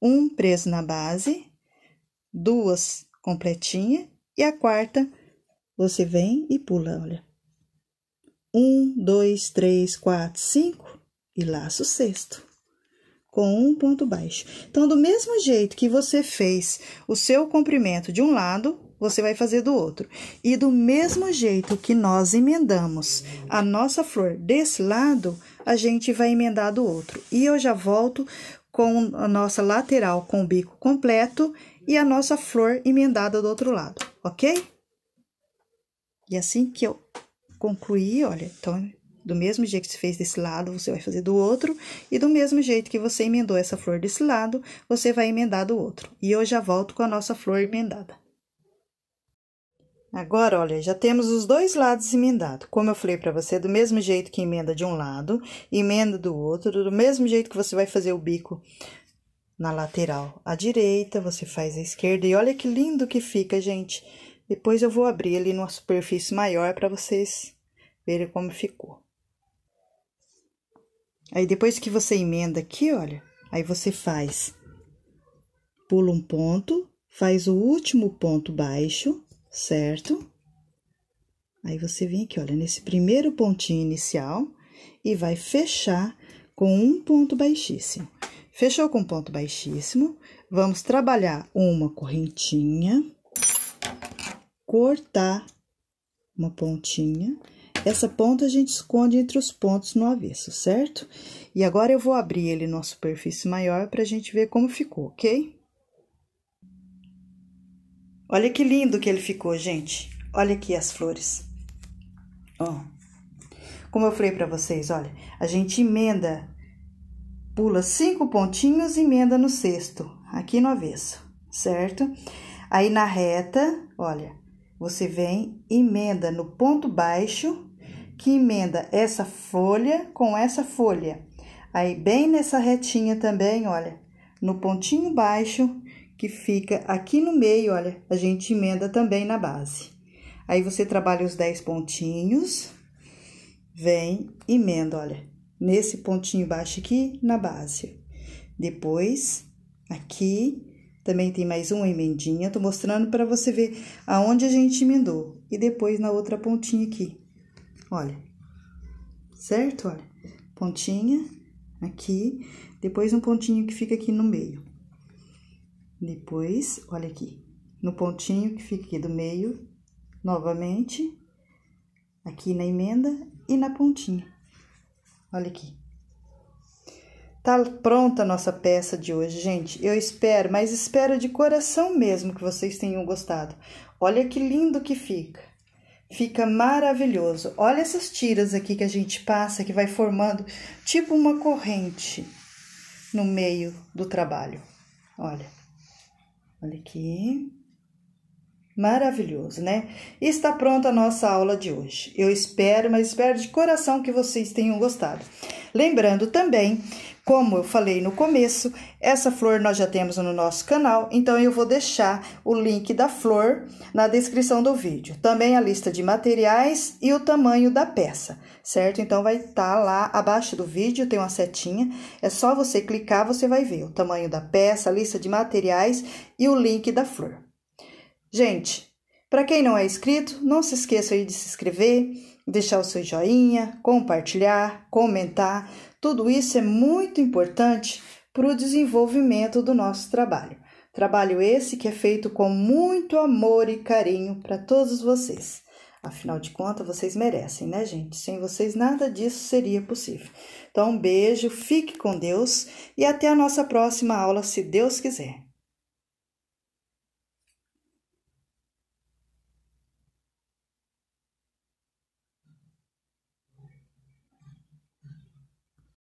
um preso na base, duas completinha e a quarta você vem e pula, olha. Um, dois, três, quatro, cinco e laço o sexto com um ponto baixo. Então, do mesmo jeito que você fez o seu comprimento de um lado, você vai fazer do outro. E do mesmo jeito que nós emendamos a nossa flor desse lado, a gente vai emendar do outro. E eu já volto com a nossa lateral com o bico completo e a nossa flor emendada do outro lado, ok? E assim que eu concluir, olha, então, do mesmo jeito que você fez desse lado, você vai fazer do outro, e do mesmo jeito que você emendou essa flor desse lado, você vai emendar do outro. E eu já volto com a nossa flor emendada. Agora, olha, já temos os dois lados emendados. Como eu falei para você, do mesmo jeito que emenda de um lado, emenda do outro, do mesmo jeito que você vai fazer o bico na lateral à direita, você faz a esquerda. E olha que lindo que fica, gente. Depois eu vou abrir ele numa superfície maior para vocês verem como ficou. Aí, depois que você emenda aqui, olha, aí você faz, pula um ponto, faz o último ponto baixo certo? Aí você vem aqui, olha, nesse primeiro pontinho inicial e vai fechar com um ponto baixíssimo. Fechou com ponto baixíssimo, vamos trabalhar uma correntinha, cortar uma pontinha. Essa ponta a gente esconde entre os pontos no avesso, certo? E agora eu vou abrir ele numa superfície maior para a gente ver como ficou, ok? Olha que lindo que ele ficou, gente. Olha aqui as flores. Ó. Como eu falei para vocês, olha, a gente emenda, pula cinco pontinhos e emenda no sexto, aqui no avesso, certo? Aí na reta, olha, você vem, emenda no ponto baixo, que emenda essa folha com essa folha. Aí bem nessa retinha também, olha, no pontinho baixo que fica aqui no meio, olha, a gente emenda também na base. Aí você trabalha os 10 pontinhos, vem, emenda, olha, nesse pontinho baixo aqui na base. Depois, aqui, também tem mais uma emendinha, tô mostrando para você ver aonde a gente emendou. E depois na outra pontinha aqui, olha, certo? Olha, pontinha aqui, depois um pontinho que fica aqui no meio. Depois, olha aqui, no pontinho que fica aqui do meio, novamente, aqui na emenda e na pontinha. Olha aqui. Tá pronta a nossa peça de hoje, gente. Eu espero, mas espero de coração mesmo que vocês tenham gostado. Olha que lindo que fica. Fica maravilhoso. Olha essas tiras aqui que a gente passa, que vai formando tipo uma corrente no meio do trabalho. Olha. Olha aqui. Maravilhoso, né? E está pronta a nossa aula de hoje. Eu espero, mas espero de coração que vocês tenham gostado. Lembrando também, como eu falei no começo, essa flor nós já temos no nosso canal, então eu vou deixar o link da flor na descrição do vídeo. Também a lista de materiais e o tamanho da peça, certo? Então vai estar tá lá abaixo do vídeo, tem uma setinha, é só você clicar, você vai ver o tamanho da peça, a lista de materiais e o link da flor. Gente, para quem não é inscrito, não se esqueça aí de se inscrever, deixar o seu joinha, compartilhar, comentar. Tudo isso é muito importante para o desenvolvimento do nosso trabalho. Trabalho esse que é feito com muito amor e carinho para todos vocês. Afinal de contas, vocês merecem, né, gente? Sem vocês nada disso seria possível. Então, um beijo, fique com Deus e até a nossa próxima aula, se Deus quiser.